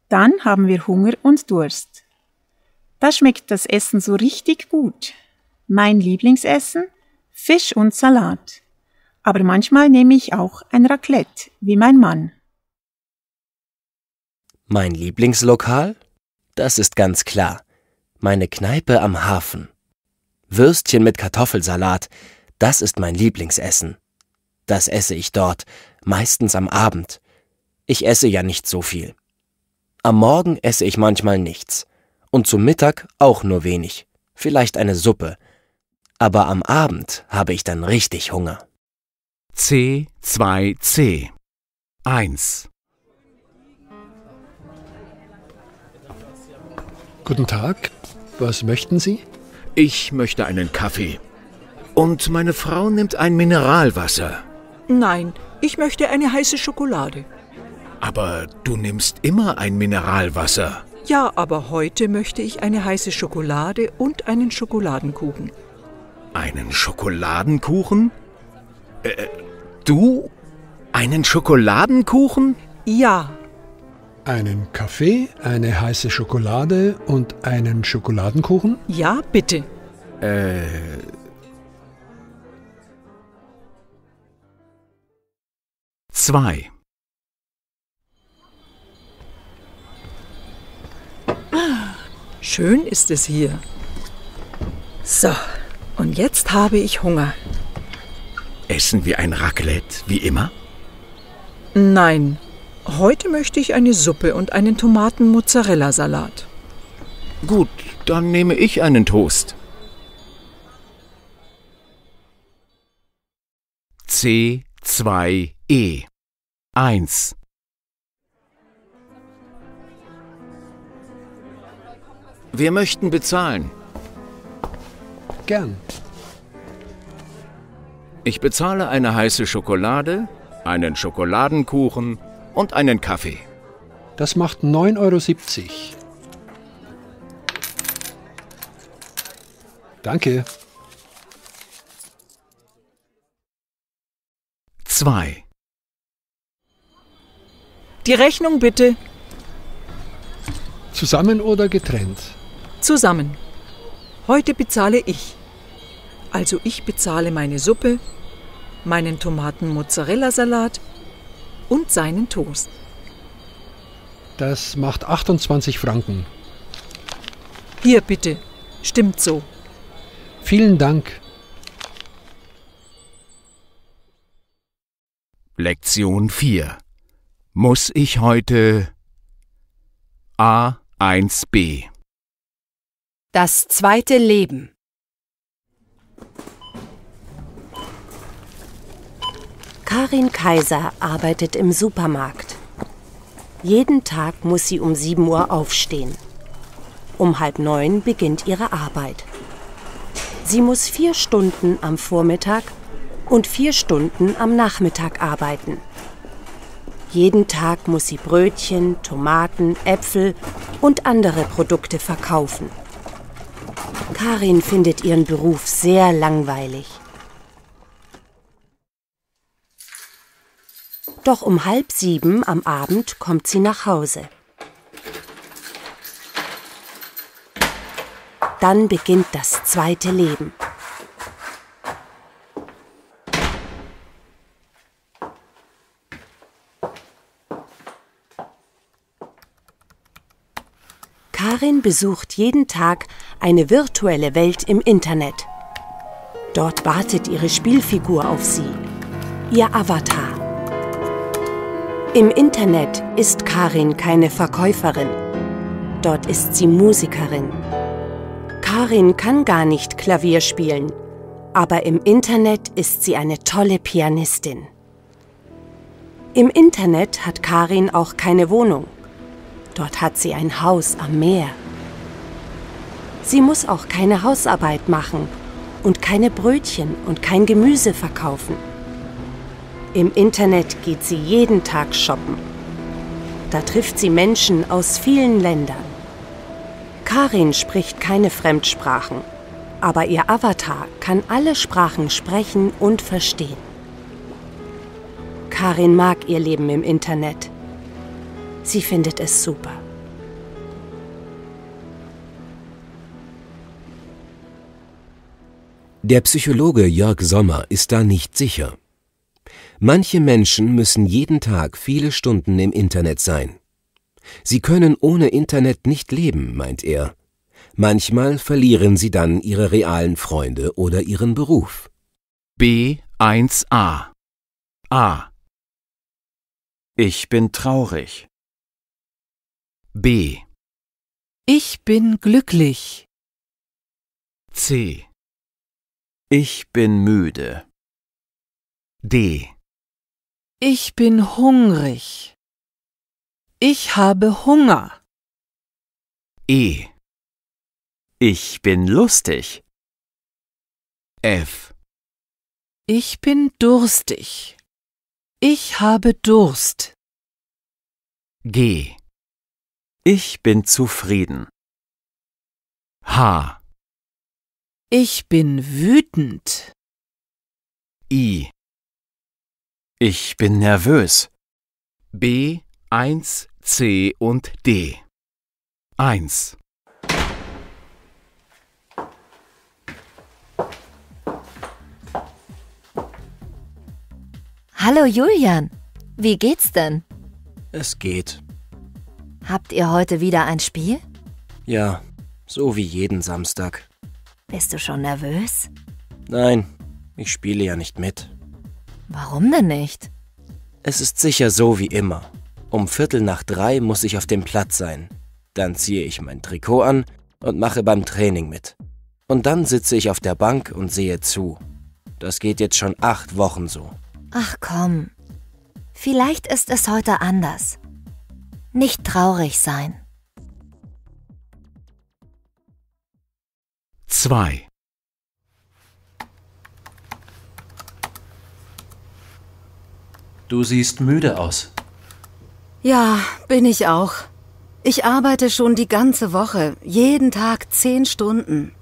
Dann haben wir Hunger und Durst. Da schmeckt das Essen so richtig gut. Mein Lieblingsessen? Fisch und Salat. Aber manchmal nehme ich auch ein Raclette, wie mein Mann. Mein Lieblingslokal? Das ist ganz klar. Meine Kneipe am Hafen. Würstchen mit Kartoffelsalat, das ist mein Lieblingsessen. Das esse ich dort, meistens am Abend. Ich esse ja nicht so viel. Am Morgen esse ich manchmal nichts und zum Mittag auch nur wenig, vielleicht eine Suppe. Aber am Abend habe ich dann richtig Hunger. C2C 1 Guten Tag, was möchten Sie? Ich möchte einen Kaffee. Und meine Frau nimmt ein Mineralwasser. Nein, ich möchte eine heiße Schokolade. Aber du nimmst immer ein Mineralwasser. Ja, aber heute möchte ich eine heiße Schokolade und einen Schokoladenkuchen. Einen Schokoladenkuchen? Äh, äh, du? Einen Schokoladenkuchen? Ja. Einen Kaffee, eine heiße Schokolade und einen Schokoladenkuchen? Ja, bitte. Äh. Zwei. Schön ist es hier. So, und jetzt habe ich Hunger. Essen wir ein Raclette, wie immer? Nein, heute möchte ich eine Suppe und einen Tomaten-Mozzarella-Salat. Gut, dann nehme ich einen Toast. C2E 1 Wir möchten bezahlen. Gern. Ich bezahle eine heiße Schokolade, einen Schokoladenkuchen und einen Kaffee. Das macht 9,70 Euro. Danke. 2. Die Rechnung bitte. Zusammen oder getrennt? Zusammen. Heute bezahle ich. Also ich bezahle meine Suppe, meinen Tomaten-Mozzarella-Salat und seinen Toast. Das macht 28 Franken. Hier bitte. Stimmt so. Vielen Dank. Lektion 4. Muss ich heute A1b das zweite Leben. Karin Kaiser arbeitet im Supermarkt. Jeden Tag muss sie um 7 Uhr aufstehen. Um halb neun beginnt ihre Arbeit. Sie muss vier Stunden am Vormittag und vier Stunden am Nachmittag arbeiten. Jeden Tag muss sie Brötchen, Tomaten, Äpfel und andere Produkte verkaufen. Karin findet ihren Beruf sehr langweilig. Doch um halb sieben am Abend kommt sie nach Hause. Dann beginnt das zweite Leben. Karin besucht jeden Tag eine virtuelle Welt im Internet. Dort wartet ihre Spielfigur auf sie, ihr Avatar. Im Internet ist Karin keine Verkäuferin. Dort ist sie Musikerin. Karin kann gar nicht Klavier spielen, aber im Internet ist sie eine tolle Pianistin. Im Internet hat Karin auch keine Wohnung. Dort hat sie ein Haus am Meer. Sie muss auch keine Hausarbeit machen und keine Brötchen und kein Gemüse verkaufen. Im Internet geht sie jeden Tag shoppen. Da trifft sie Menschen aus vielen Ländern. Karin spricht keine Fremdsprachen, aber ihr Avatar kann alle Sprachen sprechen und verstehen. Karin mag ihr Leben im Internet. Sie findet es super. Der Psychologe Jörg Sommer ist da nicht sicher. Manche Menschen müssen jeden Tag viele Stunden im Internet sein. Sie können ohne Internet nicht leben, meint er. Manchmal verlieren sie dann ihre realen Freunde oder ihren Beruf. B1a A Ich bin traurig. B Ich bin glücklich. C ich bin müde. D. Ich bin hungrig. Ich habe Hunger. E. Ich bin lustig. F. Ich bin durstig. Ich habe Durst. G. Ich bin zufrieden. H. Ich bin wütend. I. Ich bin nervös. B, 1, C und D. 1. Hallo Julian, wie geht's denn? Es geht. Habt ihr heute wieder ein Spiel? Ja, so wie jeden Samstag. Bist du schon nervös? Nein, ich spiele ja nicht mit. Warum denn nicht? Es ist sicher so wie immer. Um Viertel nach drei muss ich auf dem Platz sein. Dann ziehe ich mein Trikot an und mache beim Training mit. Und dann sitze ich auf der Bank und sehe zu. Das geht jetzt schon acht Wochen so. Ach komm, vielleicht ist es heute anders. Nicht traurig sein. 2 Du siehst müde aus. Ja, bin ich auch. Ich arbeite schon die ganze Woche, jeden Tag zehn Stunden.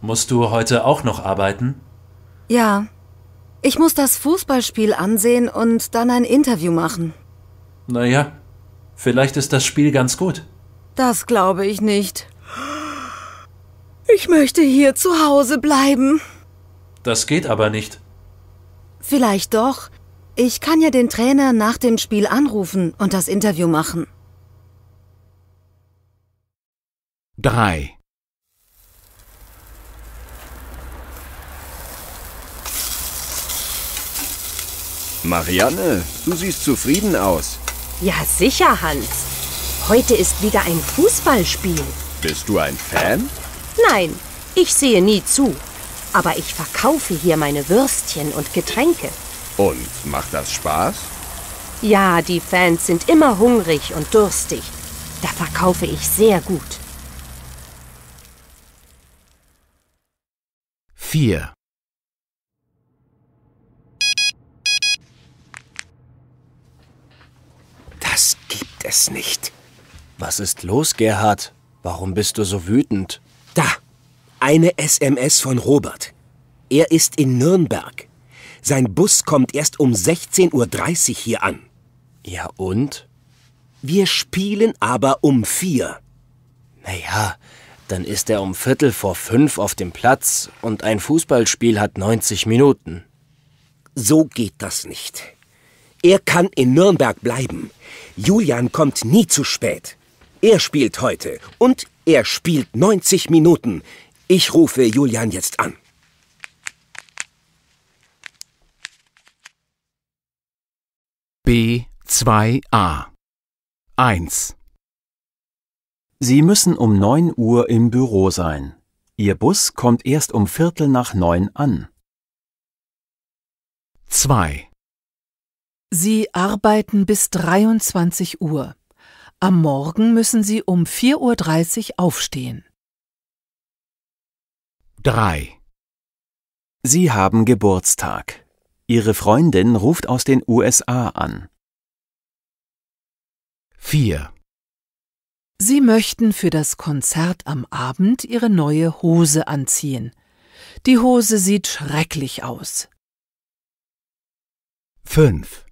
Musst du heute auch noch arbeiten? Ja. Ich muss das Fußballspiel ansehen und dann ein Interview machen. Naja, vielleicht ist das Spiel ganz gut. Das glaube ich nicht. Ich möchte hier zu Hause bleiben. Das geht aber nicht. Vielleicht doch. Ich kann ja den Trainer nach dem Spiel anrufen und das Interview machen. 3. Marianne, du siehst zufrieden aus. Ja, sicher, Hans. Heute ist wieder ein Fußballspiel. Bist du ein Fan? Nein, ich sehe nie zu. Aber ich verkaufe hier meine Würstchen und Getränke. Und macht das Spaß? Ja, die Fans sind immer hungrig und durstig. Da verkaufe ich sehr gut. 4. Das gibt es nicht. Was ist los, Gerhard? Warum bist du so wütend? Eine SMS von Robert. Er ist in Nürnberg. Sein Bus kommt erst um 16.30 Uhr hier an. Ja und? Wir spielen aber um vier. Naja, dann ist er um Viertel vor fünf auf dem Platz und ein Fußballspiel hat 90 Minuten. So geht das nicht. Er kann in Nürnberg bleiben. Julian kommt nie zu spät. Er spielt heute und er spielt 90 Minuten. Ich rufe Julian jetzt an. B2a 1 Sie müssen um 9 Uhr im Büro sein. Ihr Bus kommt erst um Viertel nach neun an. 2 Sie arbeiten bis 23 Uhr. Am Morgen müssen Sie um 4.30 Uhr aufstehen. 3. Sie haben Geburtstag. Ihre Freundin ruft aus den USA an. 4. Sie möchten für das Konzert am Abend Ihre neue Hose anziehen. Die Hose sieht schrecklich aus. 5.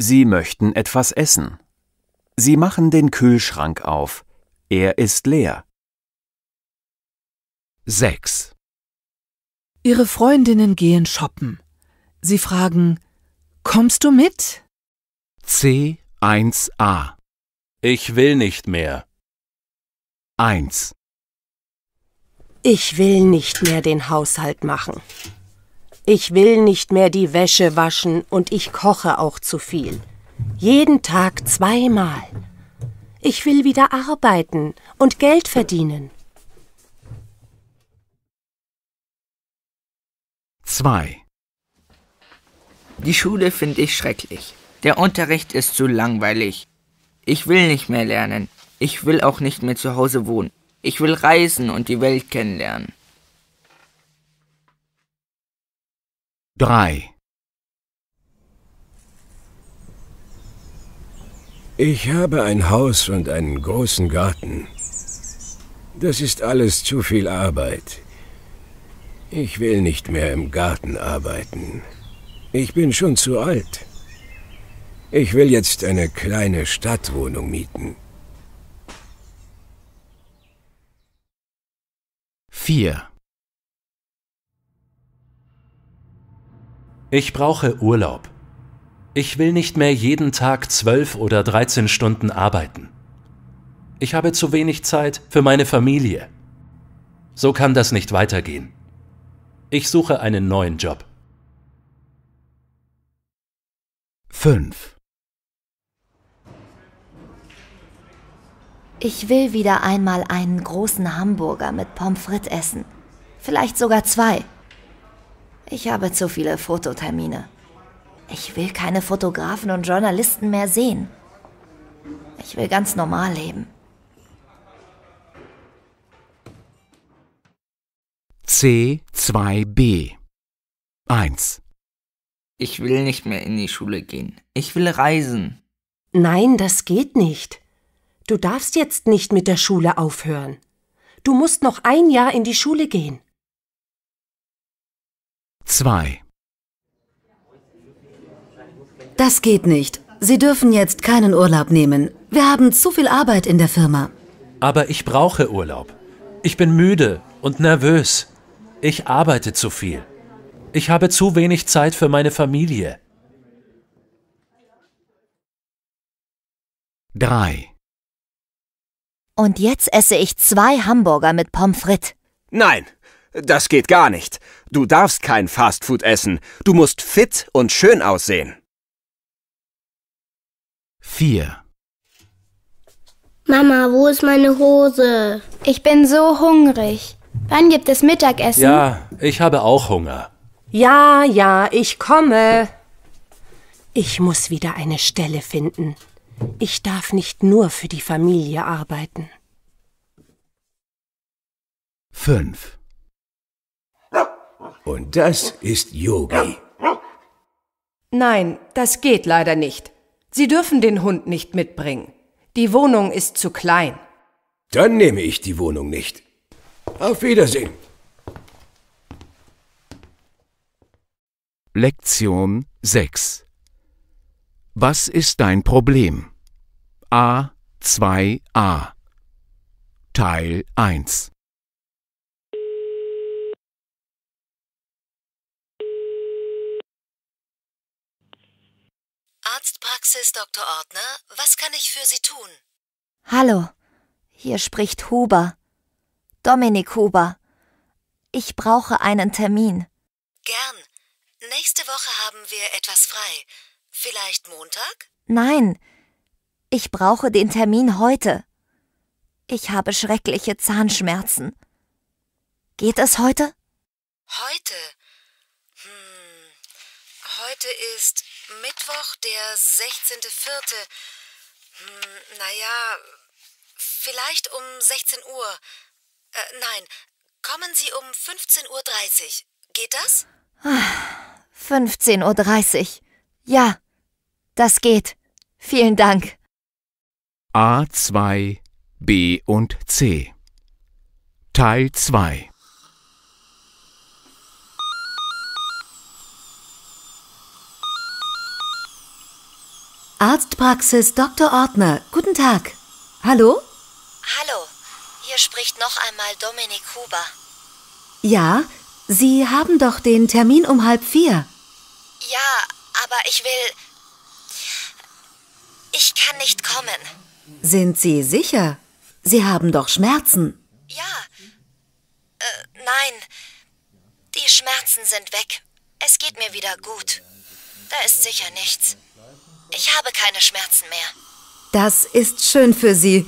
Sie möchten etwas essen. Sie machen den Kühlschrank auf. Er ist leer. 6 Ihre Freundinnen gehen shoppen. Sie fragen, kommst du mit? C1a Ich will nicht mehr. 1 Ich will nicht mehr den Haushalt machen. Ich will nicht mehr die Wäsche waschen und ich koche auch zu viel. Jeden Tag zweimal. Ich will wieder arbeiten und Geld verdienen. 2 Die Schule finde ich schrecklich. Der Unterricht ist zu langweilig. Ich will nicht mehr lernen. Ich will auch nicht mehr zu Hause wohnen. Ich will reisen und die Welt kennenlernen. 3 Ich habe ein Haus und einen großen Garten. Das ist alles zu viel Arbeit. Ich will nicht mehr im Garten arbeiten. Ich bin schon zu alt. Ich will jetzt eine kleine Stadtwohnung mieten. 4. Ich brauche Urlaub. Ich will nicht mehr jeden Tag zwölf oder dreizehn Stunden arbeiten. Ich habe zu wenig Zeit für meine Familie. So kann das nicht weitergehen. Ich suche einen neuen Job. 5. Ich will wieder einmal einen großen Hamburger mit Pommes frites essen. Vielleicht sogar zwei. Ich habe zu viele Fototermine. Ich will keine Fotografen und Journalisten mehr sehen. Ich will ganz normal leben. C2b 1. Ich will nicht mehr in die Schule gehen. Ich will reisen. Nein, das geht nicht. Du darfst jetzt nicht mit der Schule aufhören. Du musst noch ein Jahr in die Schule gehen. 2. Das geht nicht. Sie dürfen jetzt keinen Urlaub nehmen. Wir haben zu viel Arbeit in der Firma. Aber ich brauche Urlaub. Ich bin müde und nervös. Ich arbeite zu viel. Ich habe zu wenig Zeit für meine Familie. 3. Und jetzt esse ich zwei Hamburger mit Pommes frites. Nein, das geht gar nicht. Du darfst kein Fastfood essen. Du musst fit und schön aussehen. 4. Mama, wo ist meine Hose? Ich bin so hungrig. Wann gibt es Mittagessen? Ja, ich habe auch Hunger. Ja, ja, ich komme. Ich muss wieder eine Stelle finden. Ich darf nicht nur für die Familie arbeiten. 5. Und das ist Yogi. Nein, das geht leider nicht. Sie dürfen den Hund nicht mitbringen. Die Wohnung ist zu klein. Dann nehme ich die Wohnung nicht. Auf Wiedersehen. Lektion 6 Was ist dein Problem? A 2a Teil 1 Arztpraxis Dr. Ordner, was kann ich für Sie tun? Hallo, hier spricht Huber. Dominik Huber. Ich brauche einen Termin. Gern. Nächste Woche haben wir etwas frei. Vielleicht Montag? Nein. Ich brauche den Termin heute. Ich habe schreckliche Zahnschmerzen. Geht es heute? Heute? Hm. Heute ist Mittwoch, der 16.04. Hm, naja, vielleicht um 16 Uhr. Äh, nein, kommen Sie um 15.30 Uhr. Geht das? 15.30 Uhr. Ja, das geht. Vielen Dank. A, 2, B und C. Teil 2 Arztpraxis Dr. Ortner, guten Tag. Hallo? Hallo. Hier spricht noch einmal Dominik Huber. Ja, Sie haben doch den Termin um halb vier. Ja, aber ich will. Ich kann nicht kommen. Sind Sie sicher? Sie haben doch Schmerzen. Ja. Äh, nein. Die Schmerzen sind weg. Es geht mir wieder gut. Da ist sicher nichts. Ich habe keine Schmerzen mehr. Das ist schön für Sie.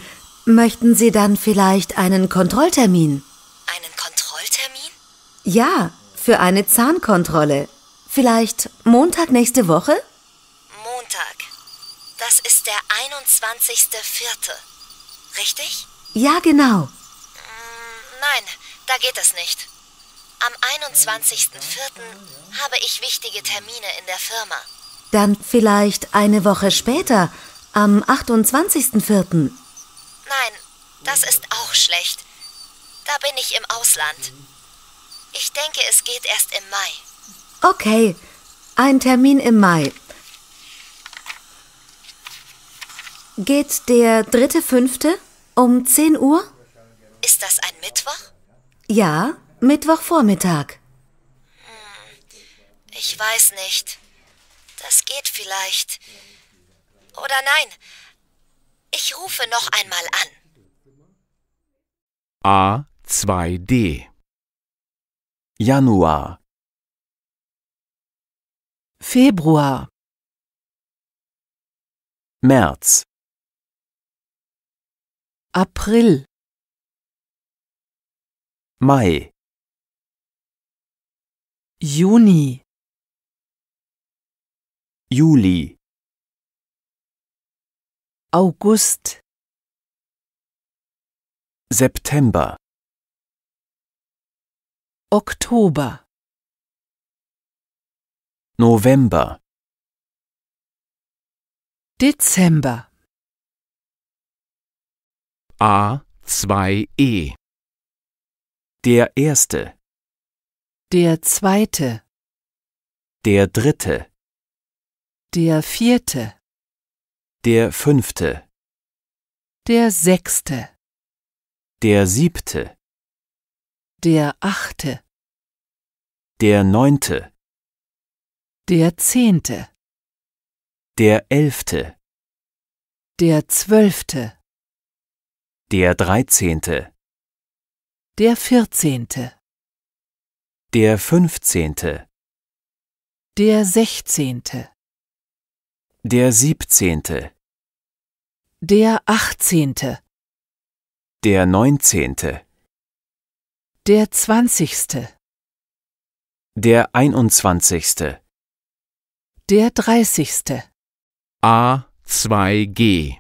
Möchten Sie dann vielleicht einen Kontrolltermin? Einen Kontrolltermin? Ja, für eine Zahnkontrolle. Vielleicht Montag nächste Woche? Montag. Das ist der 21.04. Richtig? Ja, genau. Mm, nein, da geht es nicht. Am 21.04. habe ich wichtige Termine in der Firma. Dann vielleicht eine Woche später, am 28.04. Nein, das ist auch schlecht. Da bin ich im Ausland. Ich denke, es geht erst im Mai. Okay, ein Termin im Mai. Geht der dritte, fünfte um 10 Uhr? Ist das ein Mittwoch? Ja, Mittwochvormittag. Hm, ich weiß nicht. Das geht vielleicht. Oder nein, ich rufe noch einmal an. A2D Januar Februar März April Mai Juni Juli August September Oktober November Dezember A2E Der erste Der zweite Der dritte Der vierte der fünfte, der sechste, der siebte, der achte, der neunte, der zehnte, der elfte, der zwölfte, der dreizehnte, der vierzehnte, der fünfzehnte, der sechzehnte, der siebzehnte, der achtzehnte. Der neunzehnte. Der zwanzigste. Der einundzwanzigste. Der dreißigste. A2G.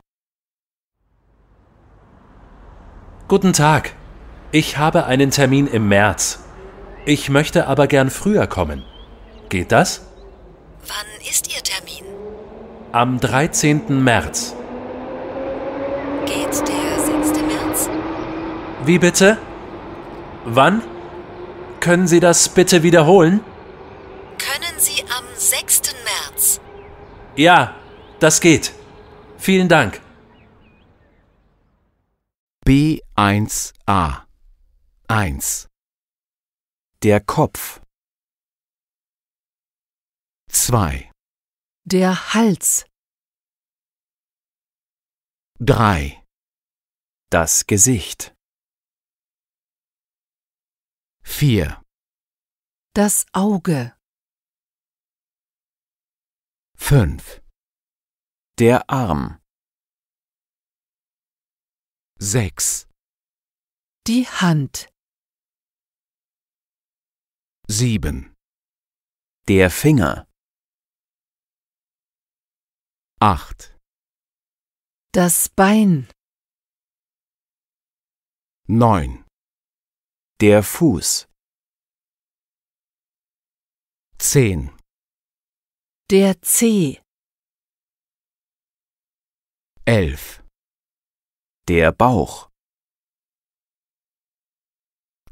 Guten Tag. Ich habe einen Termin im März. Ich möchte aber gern früher kommen. Geht das? Wann ist Ihr Termin? Am 13. März. Wie bitte? Wann? Können Sie das bitte wiederholen? Können Sie am 6. März? Ja, das geht. Vielen Dank. B1a 1 Der Kopf 2 Der Hals 3 Das Gesicht 4. Das Auge. 5. Der Arm. 6. Die Hand. 7. Der Finger. 8. Das Bein. 9. Der Fuß. 10. Der Zeh. 11. Der Bauch.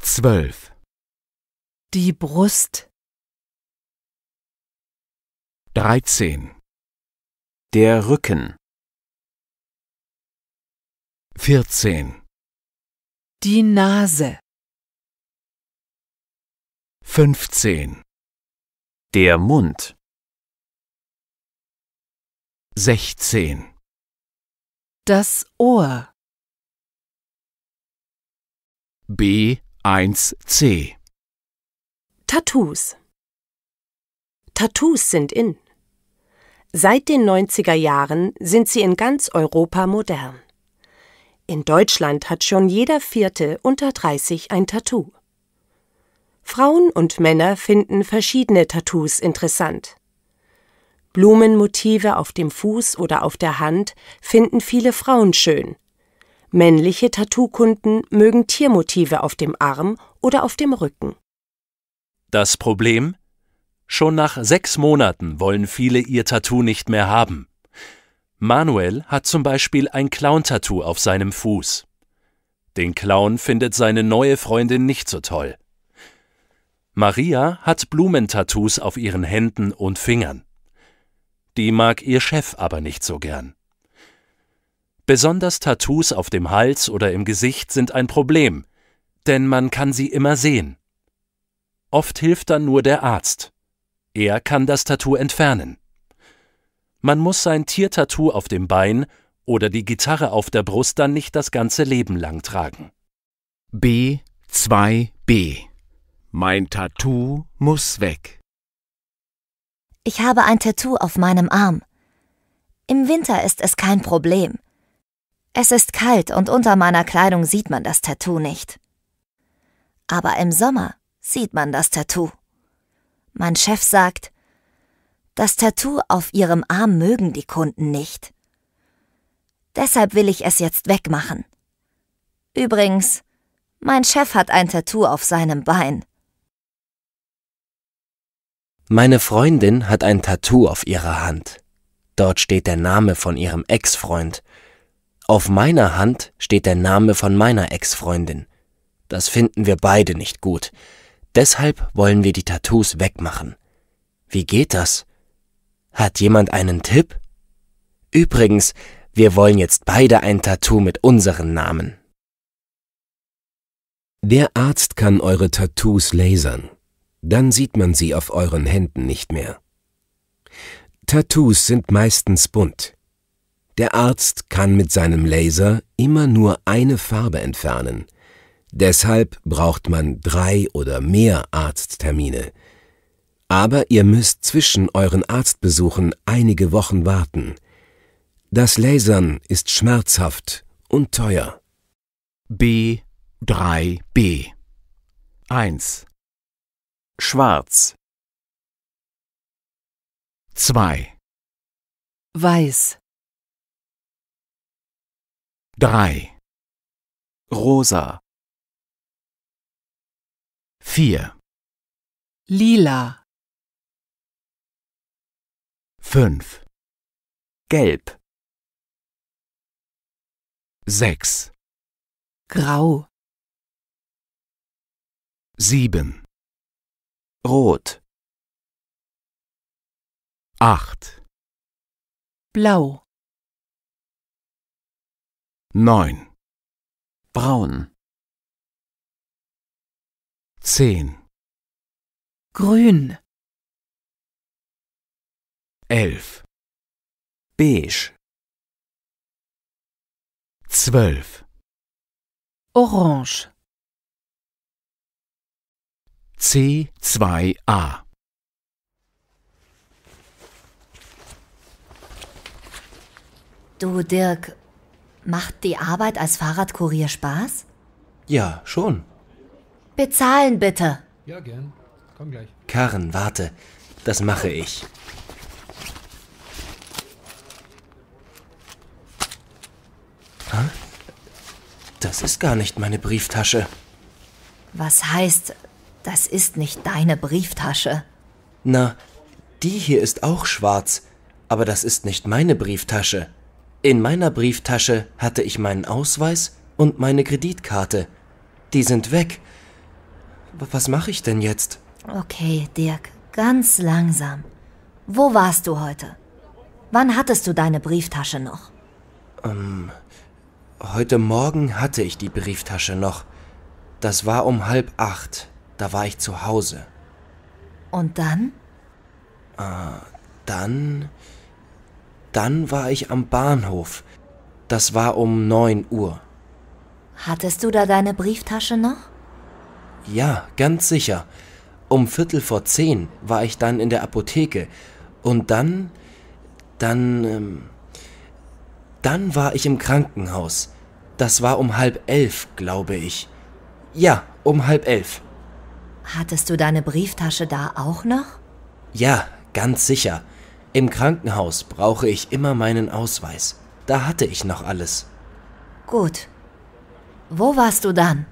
12. Die Brust. 13. Der Rücken. 14. Die Nase. 15 Der Mund. 16 Das Ohr. B 1 c Tattoos. Tattoos sind in. Seit den 90er Jahren sind sie in ganz Europa modern. In Deutschland hat schon jeder Vierte unter 30 ein Tattoo. Frauen und Männer finden verschiedene Tattoos interessant. Blumenmotive auf dem Fuß oder auf der Hand finden viele Frauen schön. Männliche Tattoo-Kunden mögen Tiermotive auf dem Arm oder auf dem Rücken. Das Problem? Schon nach sechs Monaten wollen viele ihr Tattoo nicht mehr haben. Manuel hat zum Beispiel ein Clown-Tattoo auf seinem Fuß. Den Clown findet seine neue Freundin nicht so toll. Maria hat Blumentattoos auf ihren Händen und Fingern. Die mag ihr Chef aber nicht so gern. Besonders Tattoos auf dem Hals oder im Gesicht sind ein Problem, denn man kann sie immer sehen. Oft hilft dann nur der Arzt. Er kann das Tattoo entfernen. Man muss sein Tiertattoo auf dem Bein oder die Gitarre auf der Brust dann nicht das ganze Leben lang tragen. B2b mein Tattoo muss weg. Ich habe ein Tattoo auf meinem Arm. Im Winter ist es kein Problem. Es ist kalt und unter meiner Kleidung sieht man das Tattoo nicht. Aber im Sommer sieht man das Tattoo. Mein Chef sagt, das Tattoo auf ihrem Arm mögen die Kunden nicht. Deshalb will ich es jetzt wegmachen. Übrigens, mein Chef hat ein Tattoo auf seinem Bein. Meine Freundin hat ein Tattoo auf ihrer Hand. Dort steht der Name von ihrem Ex-Freund. Auf meiner Hand steht der Name von meiner Ex-Freundin. Das finden wir beide nicht gut. Deshalb wollen wir die Tattoos wegmachen. Wie geht das? Hat jemand einen Tipp? Übrigens, wir wollen jetzt beide ein Tattoo mit unseren Namen. Der Arzt kann eure Tattoos lasern dann sieht man sie auf euren Händen nicht mehr. Tattoos sind meistens bunt. Der Arzt kann mit seinem Laser immer nur eine Farbe entfernen. Deshalb braucht man drei oder mehr Arzttermine. Aber ihr müsst zwischen euren Arztbesuchen einige Wochen warten. Das Lasern ist schmerzhaft und teuer. B3b 1. Schwarz. 2, weiß, 3, Rosa. 4, lila, 5, Gelb. 6, grau, 7, Rot. Acht. Blau. Neun. Braun. Zehn. Grün. Elf. Beige. Zwölf. Orange. C2a. Du, Dirk, macht die Arbeit als Fahrradkurier Spaß? Ja, schon. Bezahlen bitte. Ja, gern. Komm gleich. Karren, warte. Das mache ich. Das ist gar nicht meine Brieftasche. Was heißt, das ist nicht deine Brieftasche. Na, die hier ist auch schwarz, aber das ist nicht meine Brieftasche. In meiner Brieftasche hatte ich meinen Ausweis und meine Kreditkarte. Die sind weg. Was mache ich denn jetzt? Okay, Dirk, ganz langsam. Wo warst du heute? Wann hattest du deine Brieftasche noch? Ähm, heute Morgen hatte ich die Brieftasche noch. Das war um halb acht. Da war ich zu Hause. Und dann? Ah, dann. Dann war ich am Bahnhof. Das war um 9 Uhr. Hattest du da deine Brieftasche noch? Ja, ganz sicher. Um Viertel vor zehn war ich dann in der Apotheke. Und dann. Dann. Ähm, dann war ich im Krankenhaus. Das war um halb elf, glaube ich. Ja, um halb elf. Hattest du deine Brieftasche da auch noch? Ja, ganz sicher. Im Krankenhaus brauche ich immer meinen Ausweis. Da hatte ich noch alles. Gut. Wo warst du dann?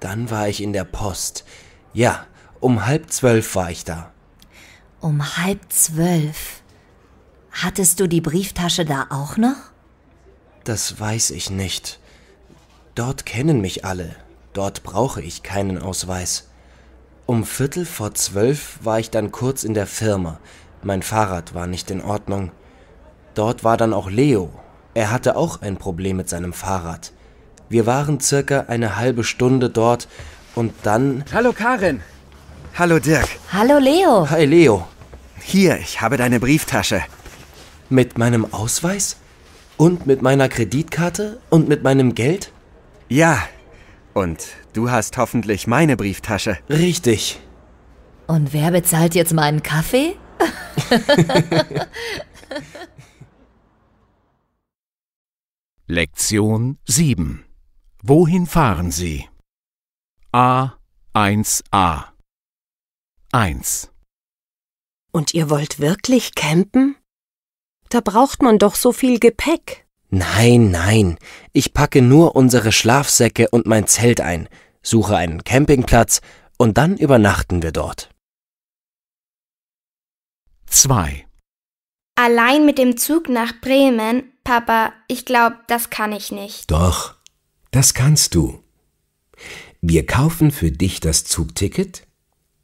Dann war ich in der Post. Ja, um halb zwölf war ich da. Um halb zwölf. Hattest du die Brieftasche da auch noch? Das weiß ich nicht. Dort kennen mich alle. Dort brauche ich keinen Ausweis. Um Viertel vor zwölf war ich dann kurz in der Firma. Mein Fahrrad war nicht in Ordnung. Dort war dann auch Leo. Er hatte auch ein Problem mit seinem Fahrrad. Wir waren circa eine halbe Stunde dort und dann. Hallo Karin! Hallo Dirk! Hallo Leo! Hi Leo! Hier, ich habe deine Brieftasche. Mit meinem Ausweis? Und mit meiner Kreditkarte? Und mit meinem Geld? Ja, und du hast hoffentlich meine Brieftasche. Richtig. Und wer bezahlt jetzt meinen Kaffee? Lektion 7 Wohin fahren Sie? A1a 1 Und ihr wollt wirklich campen? Da braucht man doch so viel Gepäck. Nein, nein, ich packe nur unsere Schlafsäcke und mein Zelt ein, suche einen Campingplatz und dann übernachten wir dort. 2. Allein mit dem Zug nach Bremen, Papa, ich glaube, das kann ich nicht. Doch, das kannst du. Wir kaufen für dich das Zugticket,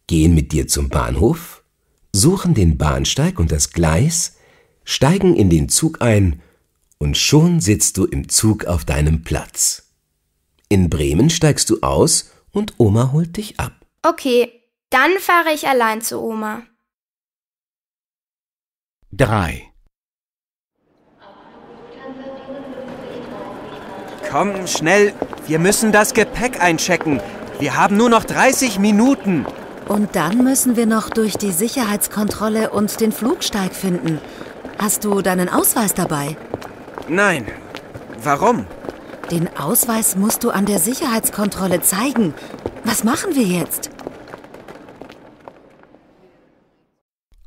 gehen mit dir zum Bahnhof, suchen den Bahnsteig und das Gleis, steigen in den Zug ein und und schon sitzt du im Zug auf deinem Platz. In Bremen steigst du aus und Oma holt dich ab. Okay, dann fahre ich allein zu Oma. 3. Komm, schnell, wir müssen das Gepäck einchecken. Wir haben nur noch 30 Minuten. Und dann müssen wir noch durch die Sicherheitskontrolle und den Flugsteig finden. Hast du deinen Ausweis dabei? Nein. Warum? Den Ausweis musst du an der Sicherheitskontrolle zeigen. Was machen wir jetzt?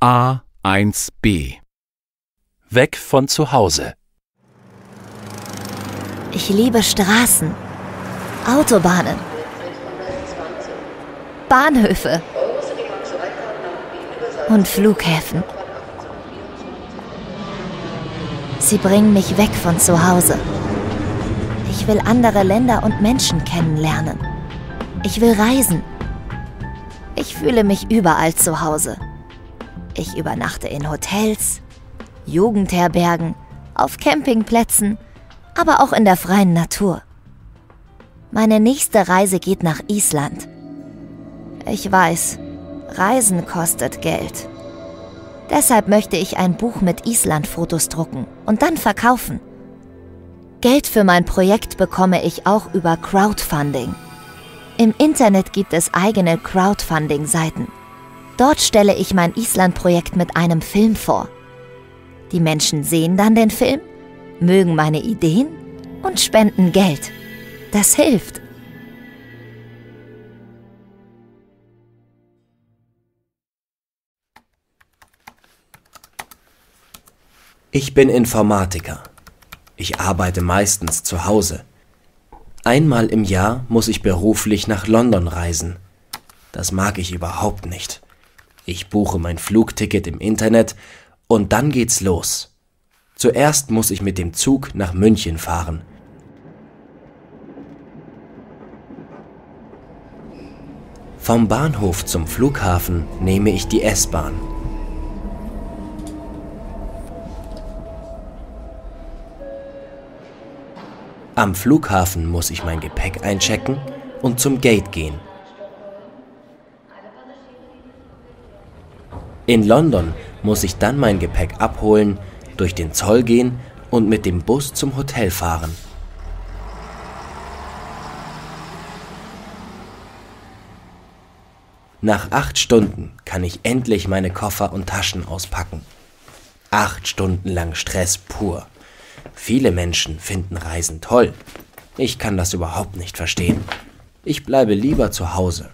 A1b Weg von zu Hause. Ich liebe Straßen, Autobahnen, Bahnhöfe und Flughäfen. Sie bringen mich weg von zu Hause. Ich will andere Länder und Menschen kennenlernen. Ich will reisen. Ich fühle mich überall zu Hause. Ich übernachte in Hotels, Jugendherbergen, auf Campingplätzen, aber auch in der freien Natur. Meine nächste Reise geht nach Island. Ich weiß, Reisen kostet Geld. Deshalb möchte ich ein Buch mit Island-Fotos drucken und dann verkaufen. Geld für mein Projekt bekomme ich auch über Crowdfunding. Im Internet gibt es eigene Crowdfunding-Seiten. Dort stelle ich mein Island-Projekt mit einem Film vor. Die Menschen sehen dann den Film, mögen meine Ideen und spenden Geld. Das hilft. Ich bin Informatiker. Ich arbeite meistens zu Hause. Einmal im Jahr muss ich beruflich nach London reisen. Das mag ich überhaupt nicht. Ich buche mein Flugticket im Internet und dann geht's los. Zuerst muss ich mit dem Zug nach München fahren. Vom Bahnhof zum Flughafen nehme ich die S-Bahn Am Flughafen muss ich mein Gepäck einchecken und zum Gate gehen. In London muss ich dann mein Gepäck abholen, durch den Zoll gehen und mit dem Bus zum Hotel fahren. Nach acht Stunden kann ich endlich meine Koffer und Taschen auspacken. Acht Stunden lang Stress pur. Viele Menschen finden Reisen toll. Ich kann das überhaupt nicht verstehen. Ich bleibe lieber zu Hause.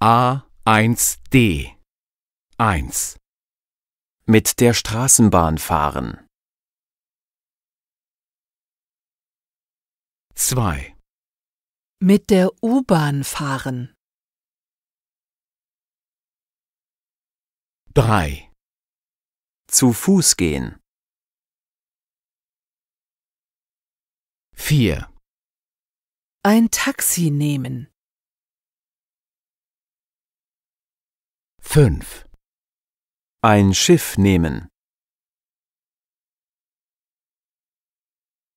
A1D 1 Mit der Straßenbahn fahren 2 Mit der U-Bahn fahren 3 zu Fuß gehen. 4. Ein Taxi nehmen. 5. Ein Schiff nehmen.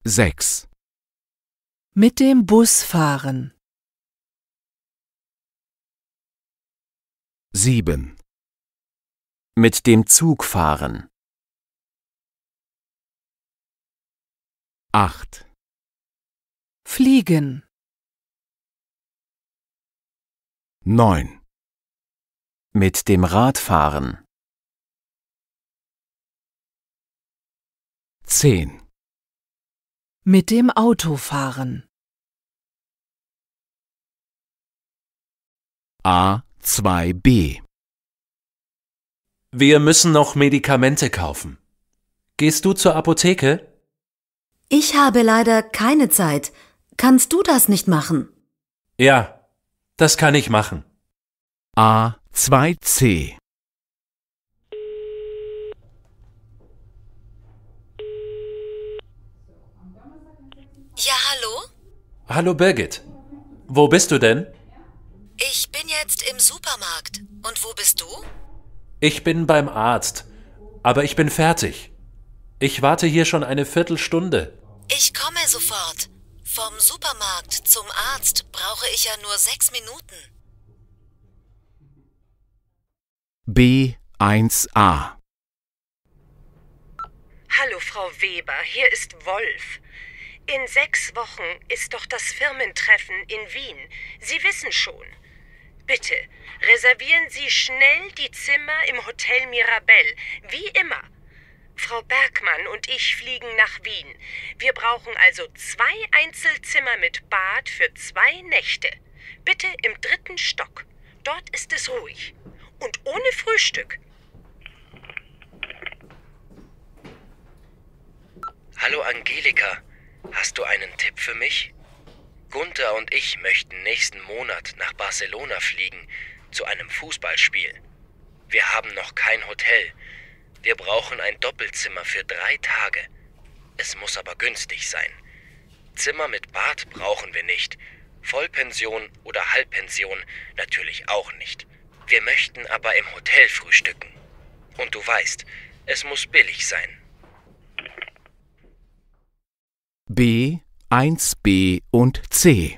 6. Mit dem Bus fahren. 7. Mit dem Zug fahren. 8. Fliegen. 9. Mit dem Rad fahren. 10. Mit dem Auto fahren. A2b wir müssen noch Medikamente kaufen. Gehst du zur Apotheke? Ich habe leider keine Zeit. Kannst du das nicht machen? Ja, das kann ich machen. A2C Ja, hallo? Hallo Birgit. Wo bist du denn? Ich bin jetzt im Supermarkt. Und wo bist du? Ich bin beim Arzt, aber ich bin fertig. Ich warte hier schon eine Viertelstunde. Ich komme sofort. Vom Supermarkt zum Arzt brauche ich ja nur sechs Minuten. B1a Hallo, Frau Weber, hier ist Wolf. In sechs Wochen ist doch das Firmentreffen in Wien. Sie wissen schon. Bitte, Reservieren Sie schnell die Zimmer im Hotel Mirabel, wie immer. Frau Bergmann und ich fliegen nach Wien. Wir brauchen also zwei Einzelzimmer mit Bad für zwei Nächte. Bitte im dritten Stock. Dort ist es ruhig. Und ohne Frühstück. Hallo Angelika, hast du einen Tipp für mich? Gunther und ich möchten nächsten Monat nach Barcelona fliegen zu einem Fußballspiel. Wir haben noch kein Hotel. Wir brauchen ein Doppelzimmer für drei Tage. Es muss aber günstig sein. Zimmer mit Bad brauchen wir nicht. Vollpension oder Halbpension natürlich auch nicht. Wir möchten aber im Hotel frühstücken. Und du weißt, es muss billig sein. B, 1b und C.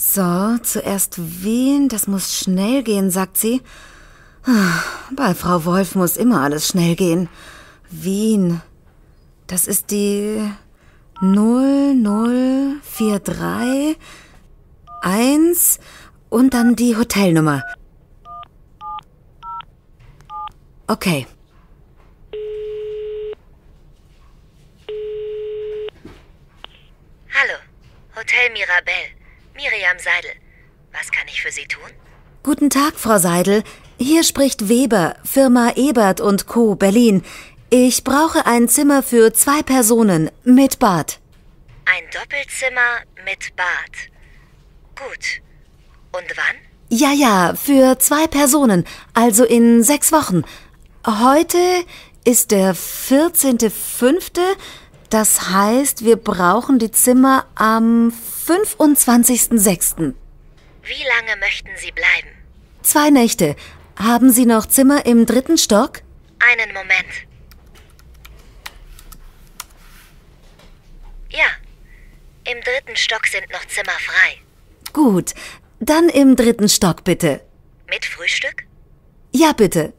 So, zuerst Wien, das muss schnell gehen, sagt sie. Bei Frau Wolf muss immer alles schnell gehen. Wien, das ist die 00431 und dann die Hotelnummer. Okay. Hallo, Hotel Mirabelle. Miriam Seidel. Was kann ich für Sie tun? Guten Tag, Frau Seidel. Hier spricht Weber, Firma Ebert und Co. Berlin. Ich brauche ein Zimmer für zwei Personen mit Bad. Ein Doppelzimmer mit Bad. Gut. Und wann? Ja, ja, für zwei Personen, also in sechs Wochen. Heute ist der 14.05. Das heißt, wir brauchen die Zimmer am 25.06. Wie lange möchten Sie bleiben? Zwei Nächte. Haben Sie noch Zimmer im dritten Stock? Einen Moment. Ja, im dritten Stock sind noch Zimmer frei. Gut, dann im dritten Stock bitte. Mit Frühstück? Ja, bitte.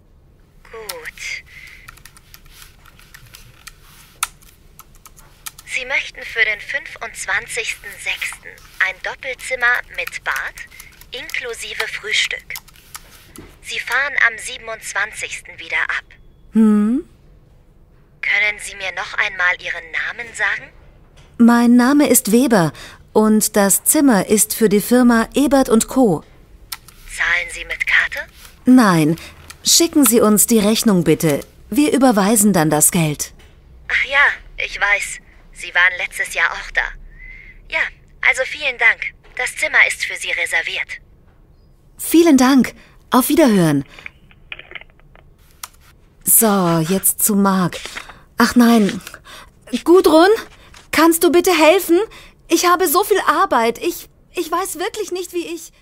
Sie möchten für den 25.06. ein Doppelzimmer mit Bad inklusive Frühstück. Sie fahren am 27. wieder ab. Hm? Können Sie mir noch einmal Ihren Namen sagen? Mein Name ist Weber und das Zimmer ist für die Firma Ebert und Co. Zahlen Sie mit Karte? Nein. Schicken Sie uns die Rechnung bitte. Wir überweisen dann das Geld. Ach ja, ich weiß. Sie waren letztes Jahr auch da. Ja, also vielen Dank. Das Zimmer ist für Sie reserviert. Vielen Dank. Auf Wiederhören. So, jetzt zu Mark. Ach nein. Gudrun, kannst du bitte helfen? Ich habe so viel Arbeit. Ich, ich weiß wirklich nicht, wie ich.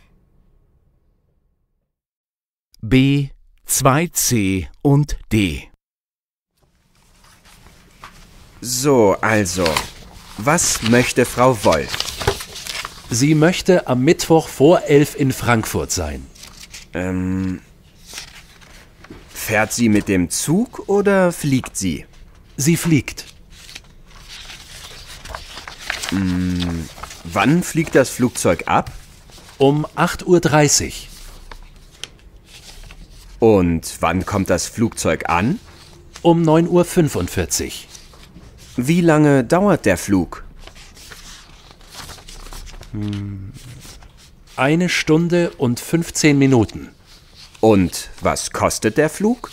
B, 2c und D. So, also, was möchte Frau Wolf? Sie möchte am Mittwoch vor elf in Frankfurt sein. Ähm, fährt sie mit dem Zug oder fliegt sie? Sie fliegt. Hm, wann fliegt das Flugzeug ab? Um 8.30 Uhr. Und wann kommt das Flugzeug an? Um 9.45 Uhr. Wie lange dauert der Flug? Hm. Eine Stunde und 15 Minuten. Und was kostet der Flug?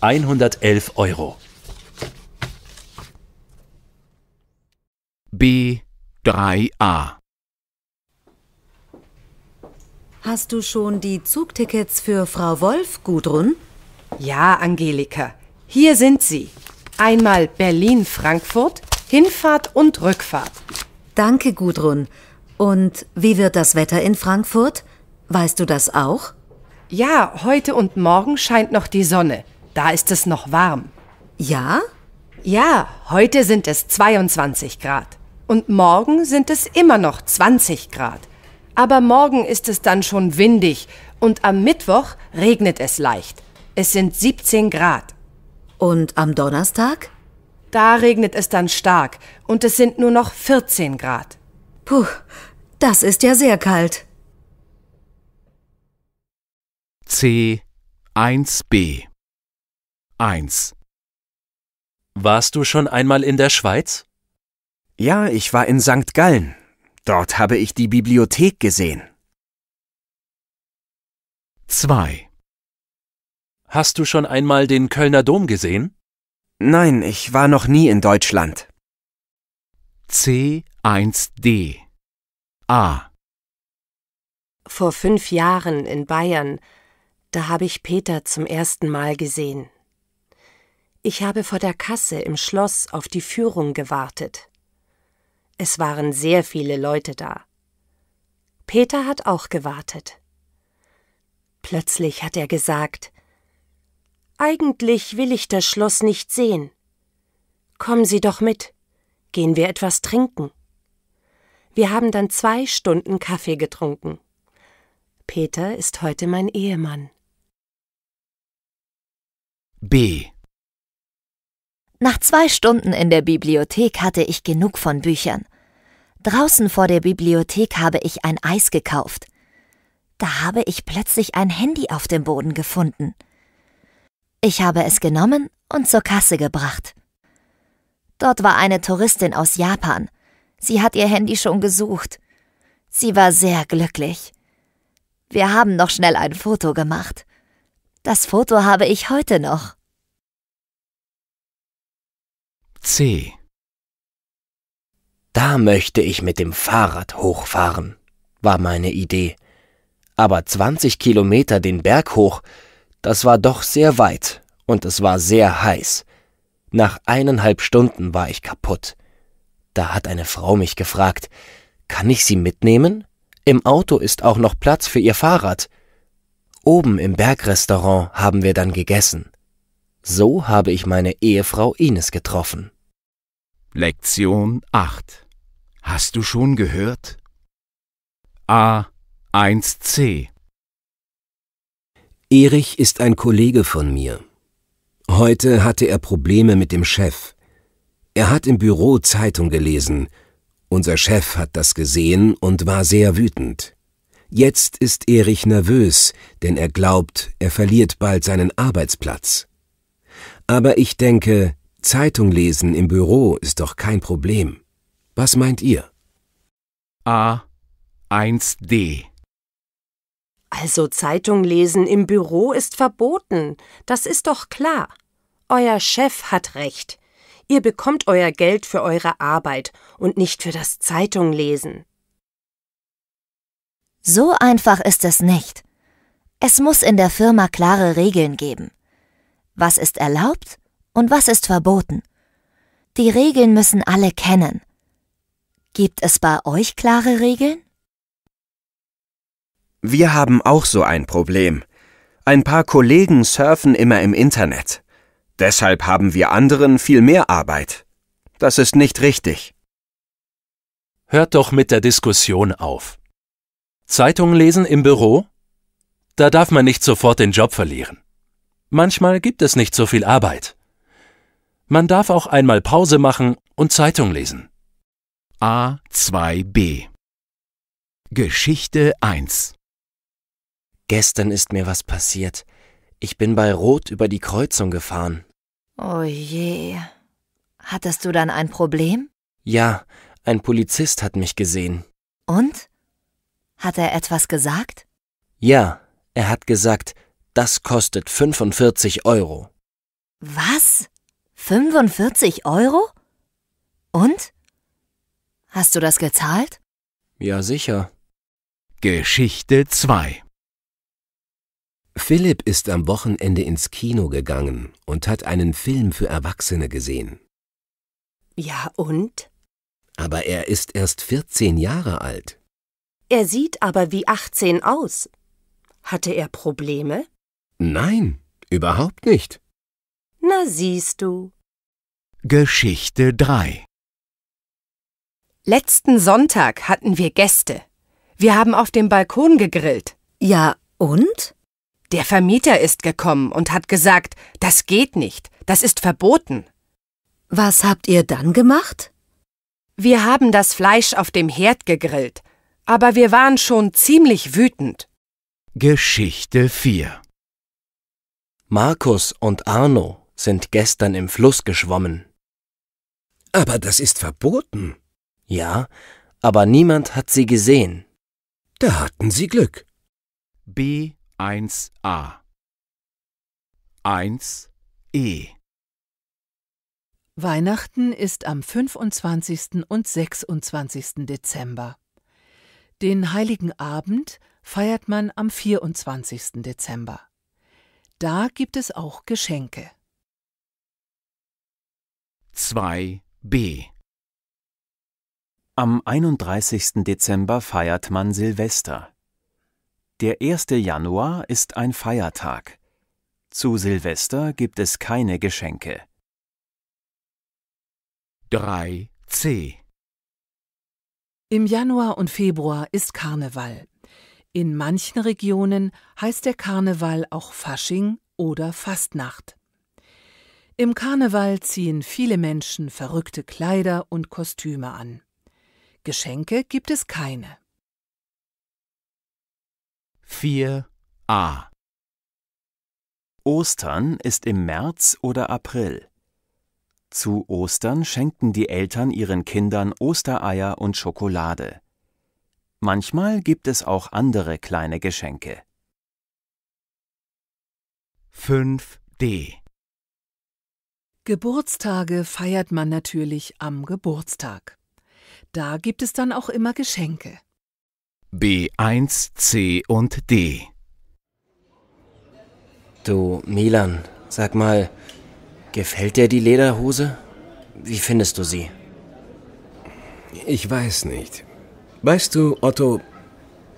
111 Euro. B3a Hast du schon die Zugtickets für Frau Wolf, Gudrun? Ja, Angelika. Hier sind sie. Einmal Berlin-Frankfurt, Hinfahrt und Rückfahrt. Danke, Gudrun. Und wie wird das Wetter in Frankfurt? Weißt du das auch? Ja, heute und morgen scheint noch die Sonne. Da ist es noch warm. Ja? Ja, heute sind es 22 Grad. Und morgen sind es immer noch 20 Grad. Aber morgen ist es dann schon windig und am Mittwoch regnet es leicht. Es sind 17 Grad. Und am Donnerstag? Da regnet es dann stark und es sind nur noch 14 Grad. Puh, das ist ja sehr kalt. C 1b 1 Warst du schon einmal in der Schweiz? Ja, ich war in St. Gallen. Dort habe ich die Bibliothek gesehen. 2 Hast du schon einmal den Kölner Dom gesehen? Nein, ich war noch nie in Deutschland. C1D A Vor fünf Jahren in Bayern, da habe ich Peter zum ersten Mal gesehen. Ich habe vor der Kasse im Schloss auf die Führung gewartet. Es waren sehr viele Leute da. Peter hat auch gewartet. Plötzlich hat er gesagt, eigentlich will ich das Schloss nicht sehen. Kommen Sie doch mit, gehen wir etwas trinken. Wir haben dann zwei Stunden Kaffee getrunken. Peter ist heute mein Ehemann. B. Nach zwei Stunden in der Bibliothek hatte ich genug von Büchern. Draußen vor der Bibliothek habe ich ein Eis gekauft. Da habe ich plötzlich ein Handy auf dem Boden gefunden. Ich habe es genommen und zur Kasse gebracht. Dort war eine Touristin aus Japan. Sie hat ihr Handy schon gesucht. Sie war sehr glücklich. Wir haben noch schnell ein Foto gemacht. Das Foto habe ich heute noch. C. Da möchte ich mit dem Fahrrad hochfahren, war meine Idee. Aber 20 Kilometer den Berg hoch, das war doch sehr weit und es war sehr heiß. Nach eineinhalb Stunden war ich kaputt. Da hat eine Frau mich gefragt, kann ich sie mitnehmen? Im Auto ist auch noch Platz für ihr Fahrrad. Oben im Bergrestaurant haben wir dann gegessen. So habe ich meine Ehefrau Ines getroffen. Lektion 8. Hast du schon gehört? A1c Erich ist ein Kollege von mir. Heute hatte er Probleme mit dem Chef. Er hat im Büro Zeitung gelesen. Unser Chef hat das gesehen und war sehr wütend. Jetzt ist Erich nervös, denn er glaubt, er verliert bald seinen Arbeitsplatz. Aber ich denke, Zeitung lesen im Büro ist doch kein Problem. Was meint ihr? A1D also Zeitung lesen im Büro ist verboten, das ist doch klar. Euer Chef hat recht. Ihr bekommt euer Geld für eure Arbeit und nicht für das Zeitunglesen. So einfach ist es nicht. Es muss in der Firma klare Regeln geben. Was ist erlaubt und was ist verboten? Die Regeln müssen alle kennen. Gibt es bei euch klare Regeln? Wir haben auch so ein Problem. Ein paar Kollegen surfen immer im Internet. Deshalb haben wir anderen viel mehr Arbeit. Das ist nicht richtig. Hört doch mit der Diskussion auf. Zeitung lesen im Büro? Da darf man nicht sofort den Job verlieren. Manchmal gibt es nicht so viel Arbeit. Man darf auch einmal Pause machen und Zeitung lesen. A2b Geschichte 1 Gestern ist mir was passiert. Ich bin bei Rot über die Kreuzung gefahren. Oh je. Hattest du dann ein Problem? Ja, ein Polizist hat mich gesehen. Und? Hat er etwas gesagt? Ja, er hat gesagt, das kostet 45 Euro. Was? 45 Euro? Und? Hast du das gezahlt? Ja, sicher. Geschichte 2 Philipp ist am Wochenende ins Kino gegangen und hat einen Film für Erwachsene gesehen. Ja und? Aber er ist erst 14 Jahre alt. Er sieht aber wie 18 aus. Hatte er Probleme? Nein, überhaupt nicht. Na siehst du. Geschichte 3 Letzten Sonntag hatten wir Gäste. Wir haben auf dem Balkon gegrillt. Ja, und? Der Vermieter ist gekommen und hat gesagt, das geht nicht, das ist verboten. Was habt ihr dann gemacht? Wir haben das Fleisch auf dem Herd gegrillt, aber wir waren schon ziemlich wütend. Geschichte 4 Markus und Arno sind gestern im Fluss geschwommen. Aber das ist verboten. Ja, aber niemand hat sie gesehen. Da hatten sie Glück. B. 1a 1e Weihnachten ist am 25. und 26. Dezember. Den heiligen Abend feiert man am 24. Dezember. Da gibt es auch Geschenke. 2b Am 31. Dezember feiert man Silvester. Der 1. Januar ist ein Feiertag. Zu Silvester gibt es keine Geschenke. 3c Im Januar und Februar ist Karneval. In manchen Regionen heißt der Karneval auch Fasching oder Fastnacht. Im Karneval ziehen viele Menschen verrückte Kleider und Kostüme an. Geschenke gibt es keine. 4a Ostern ist im März oder April. Zu Ostern schenkten die Eltern ihren Kindern Ostereier und Schokolade. Manchmal gibt es auch andere kleine Geschenke. 5d Geburtstage feiert man natürlich am Geburtstag. Da gibt es dann auch immer Geschenke. B1, C und D. Du, Milan, sag mal, gefällt dir die Lederhose? Wie findest du sie? Ich weiß nicht. Weißt du, Otto,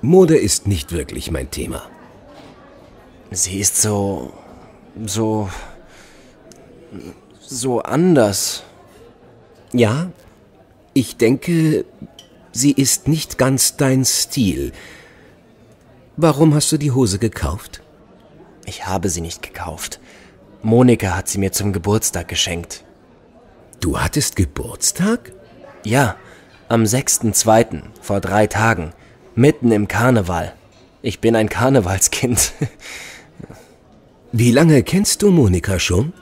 Mode ist nicht wirklich mein Thema. Sie ist so. so. so anders. Ja, ich denke, sie ist nicht ganz dein Stil. Warum hast du die Hose gekauft? Ich habe sie nicht gekauft. Monika hat sie mir zum Geburtstag geschenkt. Du hattest Geburtstag? Ja, am 6.2., vor drei Tagen, mitten im Karneval. Ich bin ein Karnevalskind. Wie lange kennst du Monika schon?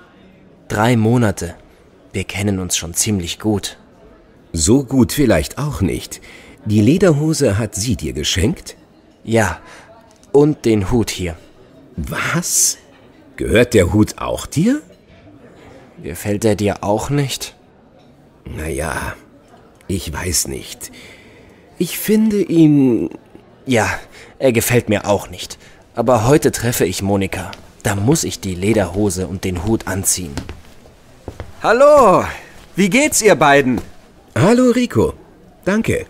Drei Monate. Wir kennen uns schon ziemlich gut. So gut vielleicht auch nicht. Die Lederhose hat sie dir geschenkt? Ja, und den Hut hier. Was? Gehört der Hut auch dir? Gefällt er dir auch nicht? Naja, ich weiß nicht. Ich finde ihn... Ja, er gefällt mir auch nicht. Aber heute treffe ich Monika. Da muss ich die Lederhose und den Hut anziehen. Hallo! Wie geht's ihr beiden? Hallo Rico. Danke.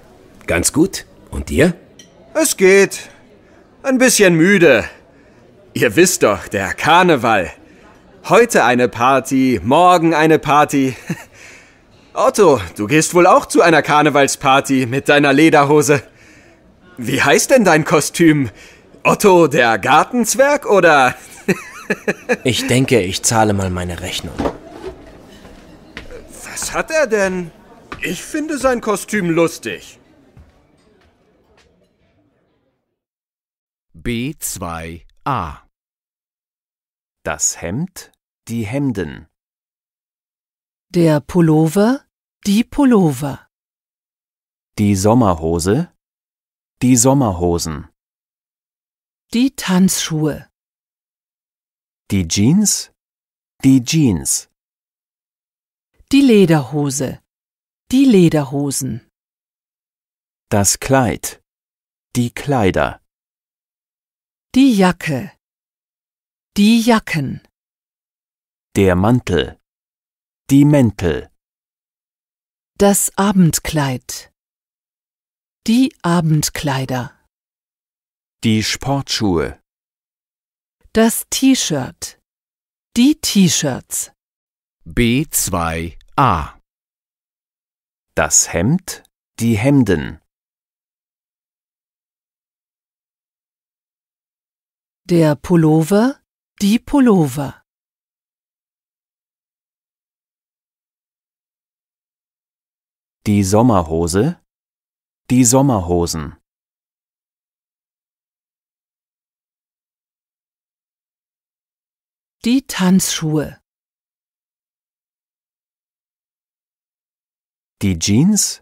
Ganz gut. Und dir? Es geht. Ein bisschen müde. Ihr wisst doch, der Karneval. Heute eine Party, morgen eine Party. Otto, du gehst wohl auch zu einer Karnevalsparty mit deiner Lederhose. Wie heißt denn dein Kostüm? Otto der Gartenzwerg oder? ich denke, ich zahle mal meine Rechnung. Was hat er denn? Ich finde sein Kostüm lustig. B2a Das Hemd, die Hemden. Der Pullover, die Pullover. Die Sommerhose, die Sommerhosen. Die Tanzschuhe. Die Jeans, die Jeans. Die Lederhose. Die Lederhosen. Das Kleid. Die Kleider. Die Jacke. Die Jacken. Der Mantel. Die Mäntel. Das Abendkleid. Die Abendkleider. Die Sportschuhe. Das T-Shirt. Die T-Shirts. B2A das Hemd, die Hemden. Der Pullover, die Pullover. Die Sommerhose, die Sommerhosen. Die Tanzschuhe. Die Jeans,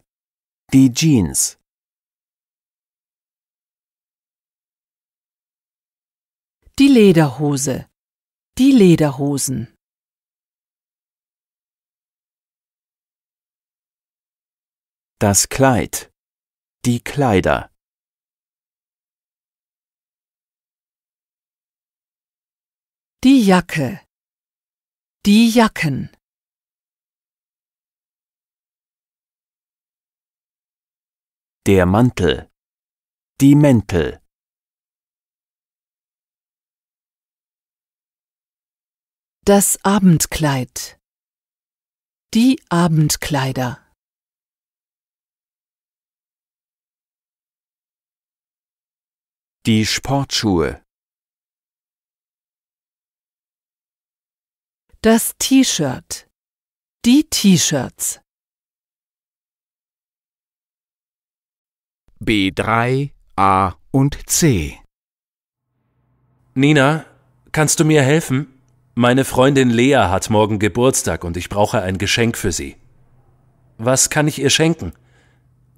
die Jeans. Die Lederhose, die Lederhosen. Das Kleid, die Kleider. Die Jacke, die Jacken. Der Mantel. Die Mäntel. Das Abendkleid. Die Abendkleider. Die Sportschuhe. Das T-Shirt. Die T-Shirts. B3, A und C. Nina, kannst du mir helfen? Meine Freundin Lea hat morgen Geburtstag und ich brauche ein Geschenk für sie. Was kann ich ihr schenken?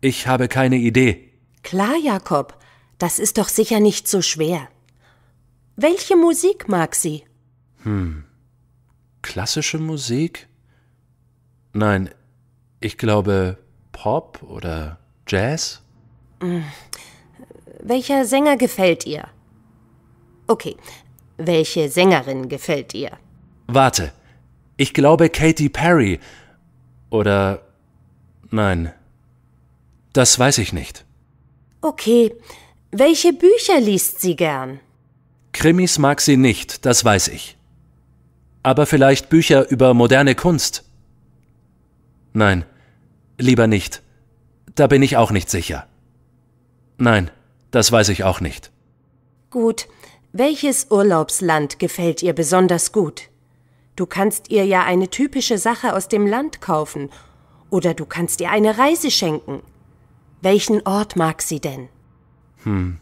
Ich habe keine Idee. Klar, Jakob, das ist doch sicher nicht so schwer. Welche Musik mag sie? Hm. Klassische Musik? Nein, ich glaube Pop oder Jazz? Welcher Sänger gefällt ihr? Okay, welche Sängerin gefällt ihr? Warte, ich glaube Katy Perry. Oder nein, das weiß ich nicht. Okay, welche Bücher liest sie gern? Krimis mag sie nicht, das weiß ich. Aber vielleicht Bücher über moderne Kunst? Nein, lieber nicht. Da bin ich auch nicht sicher. Nein, das weiß ich auch nicht. Gut. Welches Urlaubsland gefällt ihr besonders gut? Du kannst ihr ja eine typische Sache aus dem Land kaufen oder du kannst ihr eine Reise schenken. Welchen Ort mag sie denn? Hm.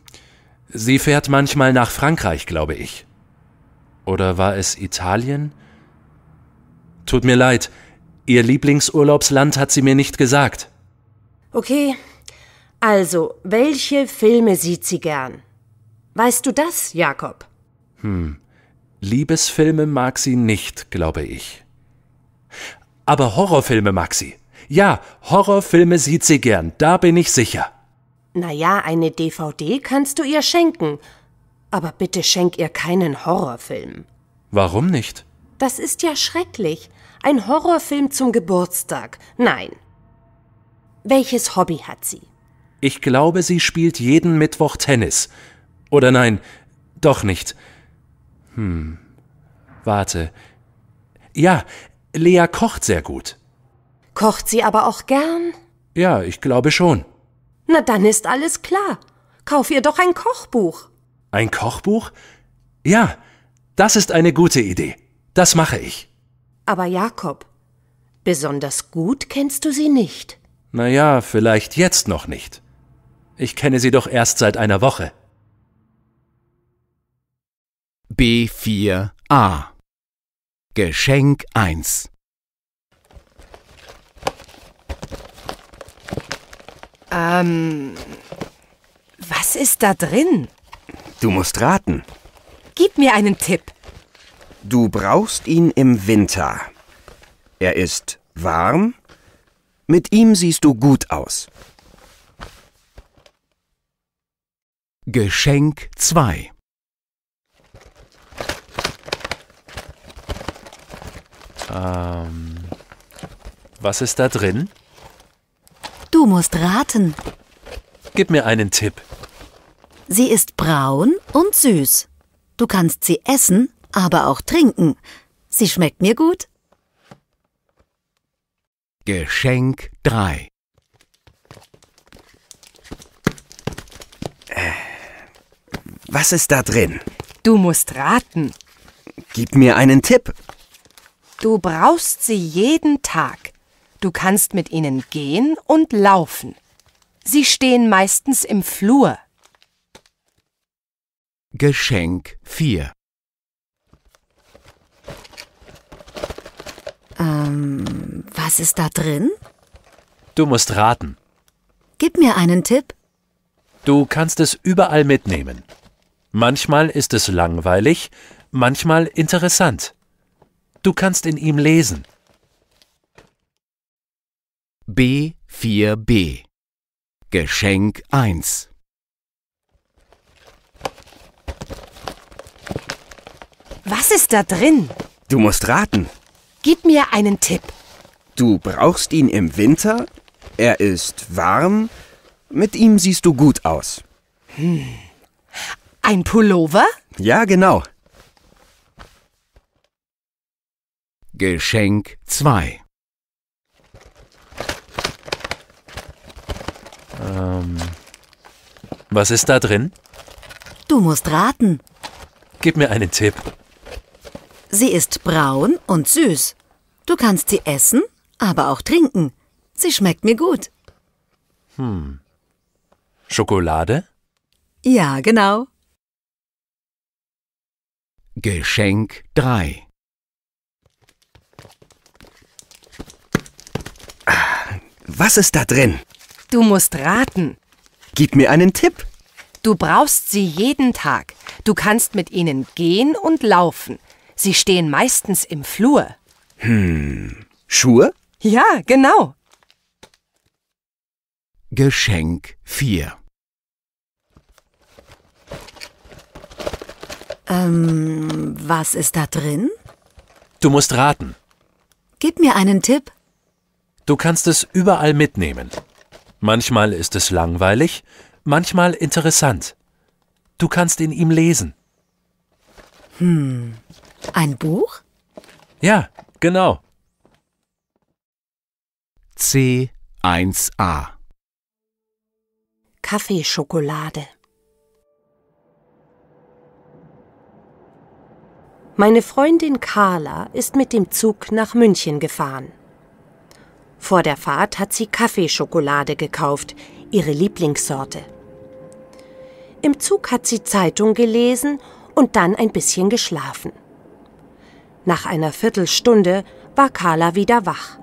Sie fährt manchmal nach Frankreich, glaube ich. Oder war es Italien? Tut mir leid, ihr Lieblingsurlaubsland hat sie mir nicht gesagt. Okay, also, welche Filme sieht sie gern? Weißt du das, Jakob? Hm, Liebesfilme mag sie nicht, glaube ich. Aber Horrorfilme mag sie. Ja, Horrorfilme sieht sie gern, da bin ich sicher. Na ja, eine DVD kannst du ihr schenken. Aber bitte schenk ihr keinen Horrorfilm. Warum nicht? Das ist ja schrecklich. Ein Horrorfilm zum Geburtstag. Nein. Welches Hobby hat sie? Ich glaube, sie spielt jeden Mittwoch Tennis. Oder nein, doch nicht. Hm. Warte. Ja, Lea kocht sehr gut. Kocht sie aber auch gern? Ja, ich glaube schon. Na dann ist alles klar. Kauf ihr doch ein Kochbuch. Ein Kochbuch? Ja, das ist eine gute Idee. Das mache ich. Aber Jakob, besonders gut kennst du sie nicht. Na ja, vielleicht jetzt noch nicht. Ich kenne sie doch erst seit einer Woche. B4a Geschenk 1 Ähm, was ist da drin? Du musst raten. Gib mir einen Tipp. Du brauchst ihn im Winter. Er ist warm. Mit ihm siehst du gut aus. Geschenk 2 Ähm, was ist da drin? Du musst raten. Gib mir einen Tipp. Sie ist braun und süß. Du kannst sie essen, aber auch trinken. Sie schmeckt mir gut. Geschenk 3 Was ist da drin? Du musst raten. Gib mir einen Tipp. Du brauchst sie jeden Tag. Du kannst mit ihnen gehen und laufen. Sie stehen meistens im Flur. Geschenk 4 Ähm, was ist da drin? Du musst raten. Gib mir einen Tipp. Du kannst es überall mitnehmen. Manchmal ist es langweilig, manchmal interessant. Du kannst in ihm lesen. B4b Geschenk 1 Was ist da drin? Du musst raten. Gib mir einen Tipp. Du brauchst ihn im Winter, er ist warm, mit ihm siehst du gut aus. Hm. Ein Pullover? Ja, genau. Geschenk 2 Ähm, was ist da drin? Du musst raten. Gib mir einen Tipp. Sie ist braun und süß. Du kannst sie essen, aber auch trinken. Sie schmeckt mir gut. Hm. Schokolade? Ja, genau. Geschenk 3 Was ist da drin? Du musst raten. Gib mir einen Tipp. Du brauchst sie jeden Tag. Du kannst mit ihnen gehen und laufen. Sie stehen meistens im Flur. Hm. Schuhe? Ja, genau. Geschenk 4 Ähm, was ist da drin? Du musst raten. Gib mir einen Tipp. Du kannst es überall mitnehmen. Manchmal ist es langweilig, manchmal interessant. Du kannst in ihm lesen. Hm, ein Buch? Ja, genau. C1a Kaffeeschokolade Meine Freundin Carla ist mit dem Zug nach München gefahren. Vor der Fahrt hat sie Kaffeeschokolade gekauft, ihre Lieblingssorte. Im Zug hat sie Zeitung gelesen und dann ein bisschen geschlafen. Nach einer Viertelstunde war Carla wieder wach.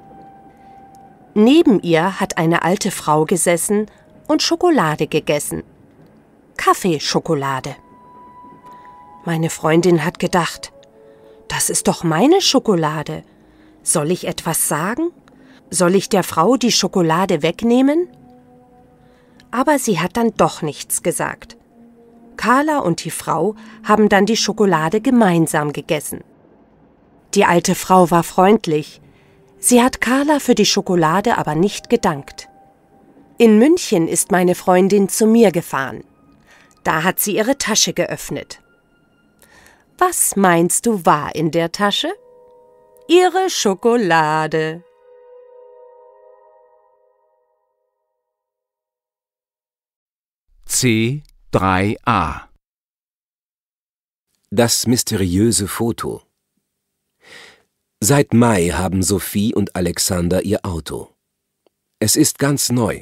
Neben ihr hat eine alte Frau gesessen und Schokolade gegessen. Kaffeeschokolade. Meine Freundin hat gedacht, das ist doch meine Schokolade. Soll ich etwas sagen? Soll ich der Frau die Schokolade wegnehmen? Aber sie hat dann doch nichts gesagt. Carla und die Frau haben dann die Schokolade gemeinsam gegessen. Die alte Frau war freundlich. Sie hat Carla für die Schokolade aber nicht gedankt. In München ist meine Freundin zu mir gefahren. Da hat sie ihre Tasche geöffnet. Was meinst du war in der Tasche? Ihre Schokolade. C3a Das mysteriöse Foto Seit Mai haben Sophie und Alexander ihr Auto. Es ist ganz neu.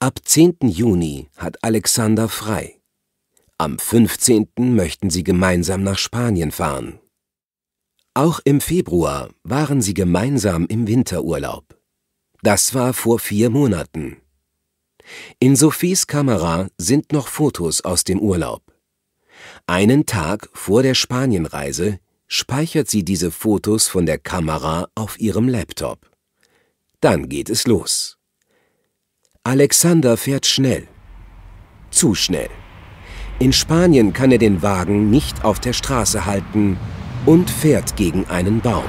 Ab 10. Juni hat Alexander frei. Am 15. möchten sie gemeinsam nach Spanien fahren. Auch im Februar waren sie gemeinsam im Winterurlaub. Das war vor vier Monaten. In Sophies Kamera sind noch Fotos aus dem Urlaub. Einen Tag vor der Spanienreise speichert sie diese Fotos von der Kamera auf ihrem Laptop. Dann geht es los. Alexander fährt schnell. Zu schnell. In Spanien kann er den Wagen nicht auf der Straße halten und fährt gegen einen Baum.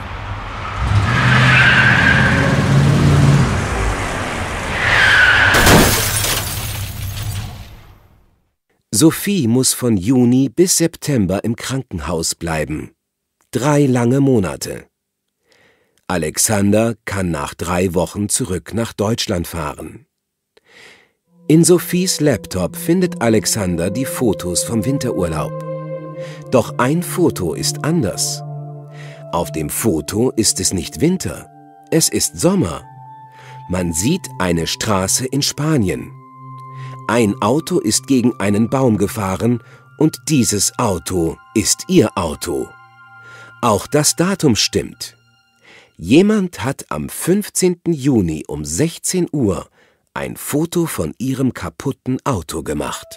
Sophie muss von Juni bis September im Krankenhaus bleiben. Drei lange Monate. Alexander kann nach drei Wochen zurück nach Deutschland fahren. In Sophies Laptop findet Alexander die Fotos vom Winterurlaub. Doch ein Foto ist anders. Auf dem Foto ist es nicht Winter, es ist Sommer. Man sieht eine Straße in Spanien. Ein Auto ist gegen einen Baum gefahren und dieses Auto ist ihr Auto. Auch das Datum stimmt. Jemand hat am 15. Juni um 16 Uhr ein Foto von ihrem kaputten Auto gemacht.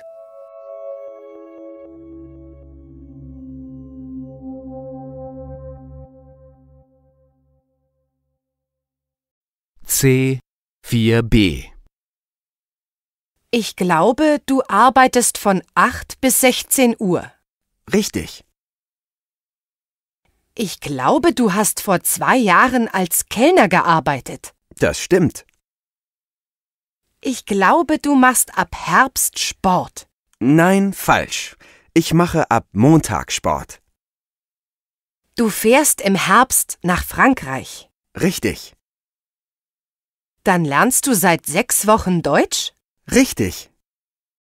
C4b Ich glaube, du arbeitest von 8 bis 16 Uhr. Richtig. Ich glaube, du hast vor zwei Jahren als Kellner gearbeitet. Das stimmt. Ich glaube, du machst ab Herbst Sport. Nein, falsch. Ich mache ab Montag Sport. Du fährst im Herbst nach Frankreich. Richtig. Dann lernst du seit sechs Wochen Deutsch? Richtig.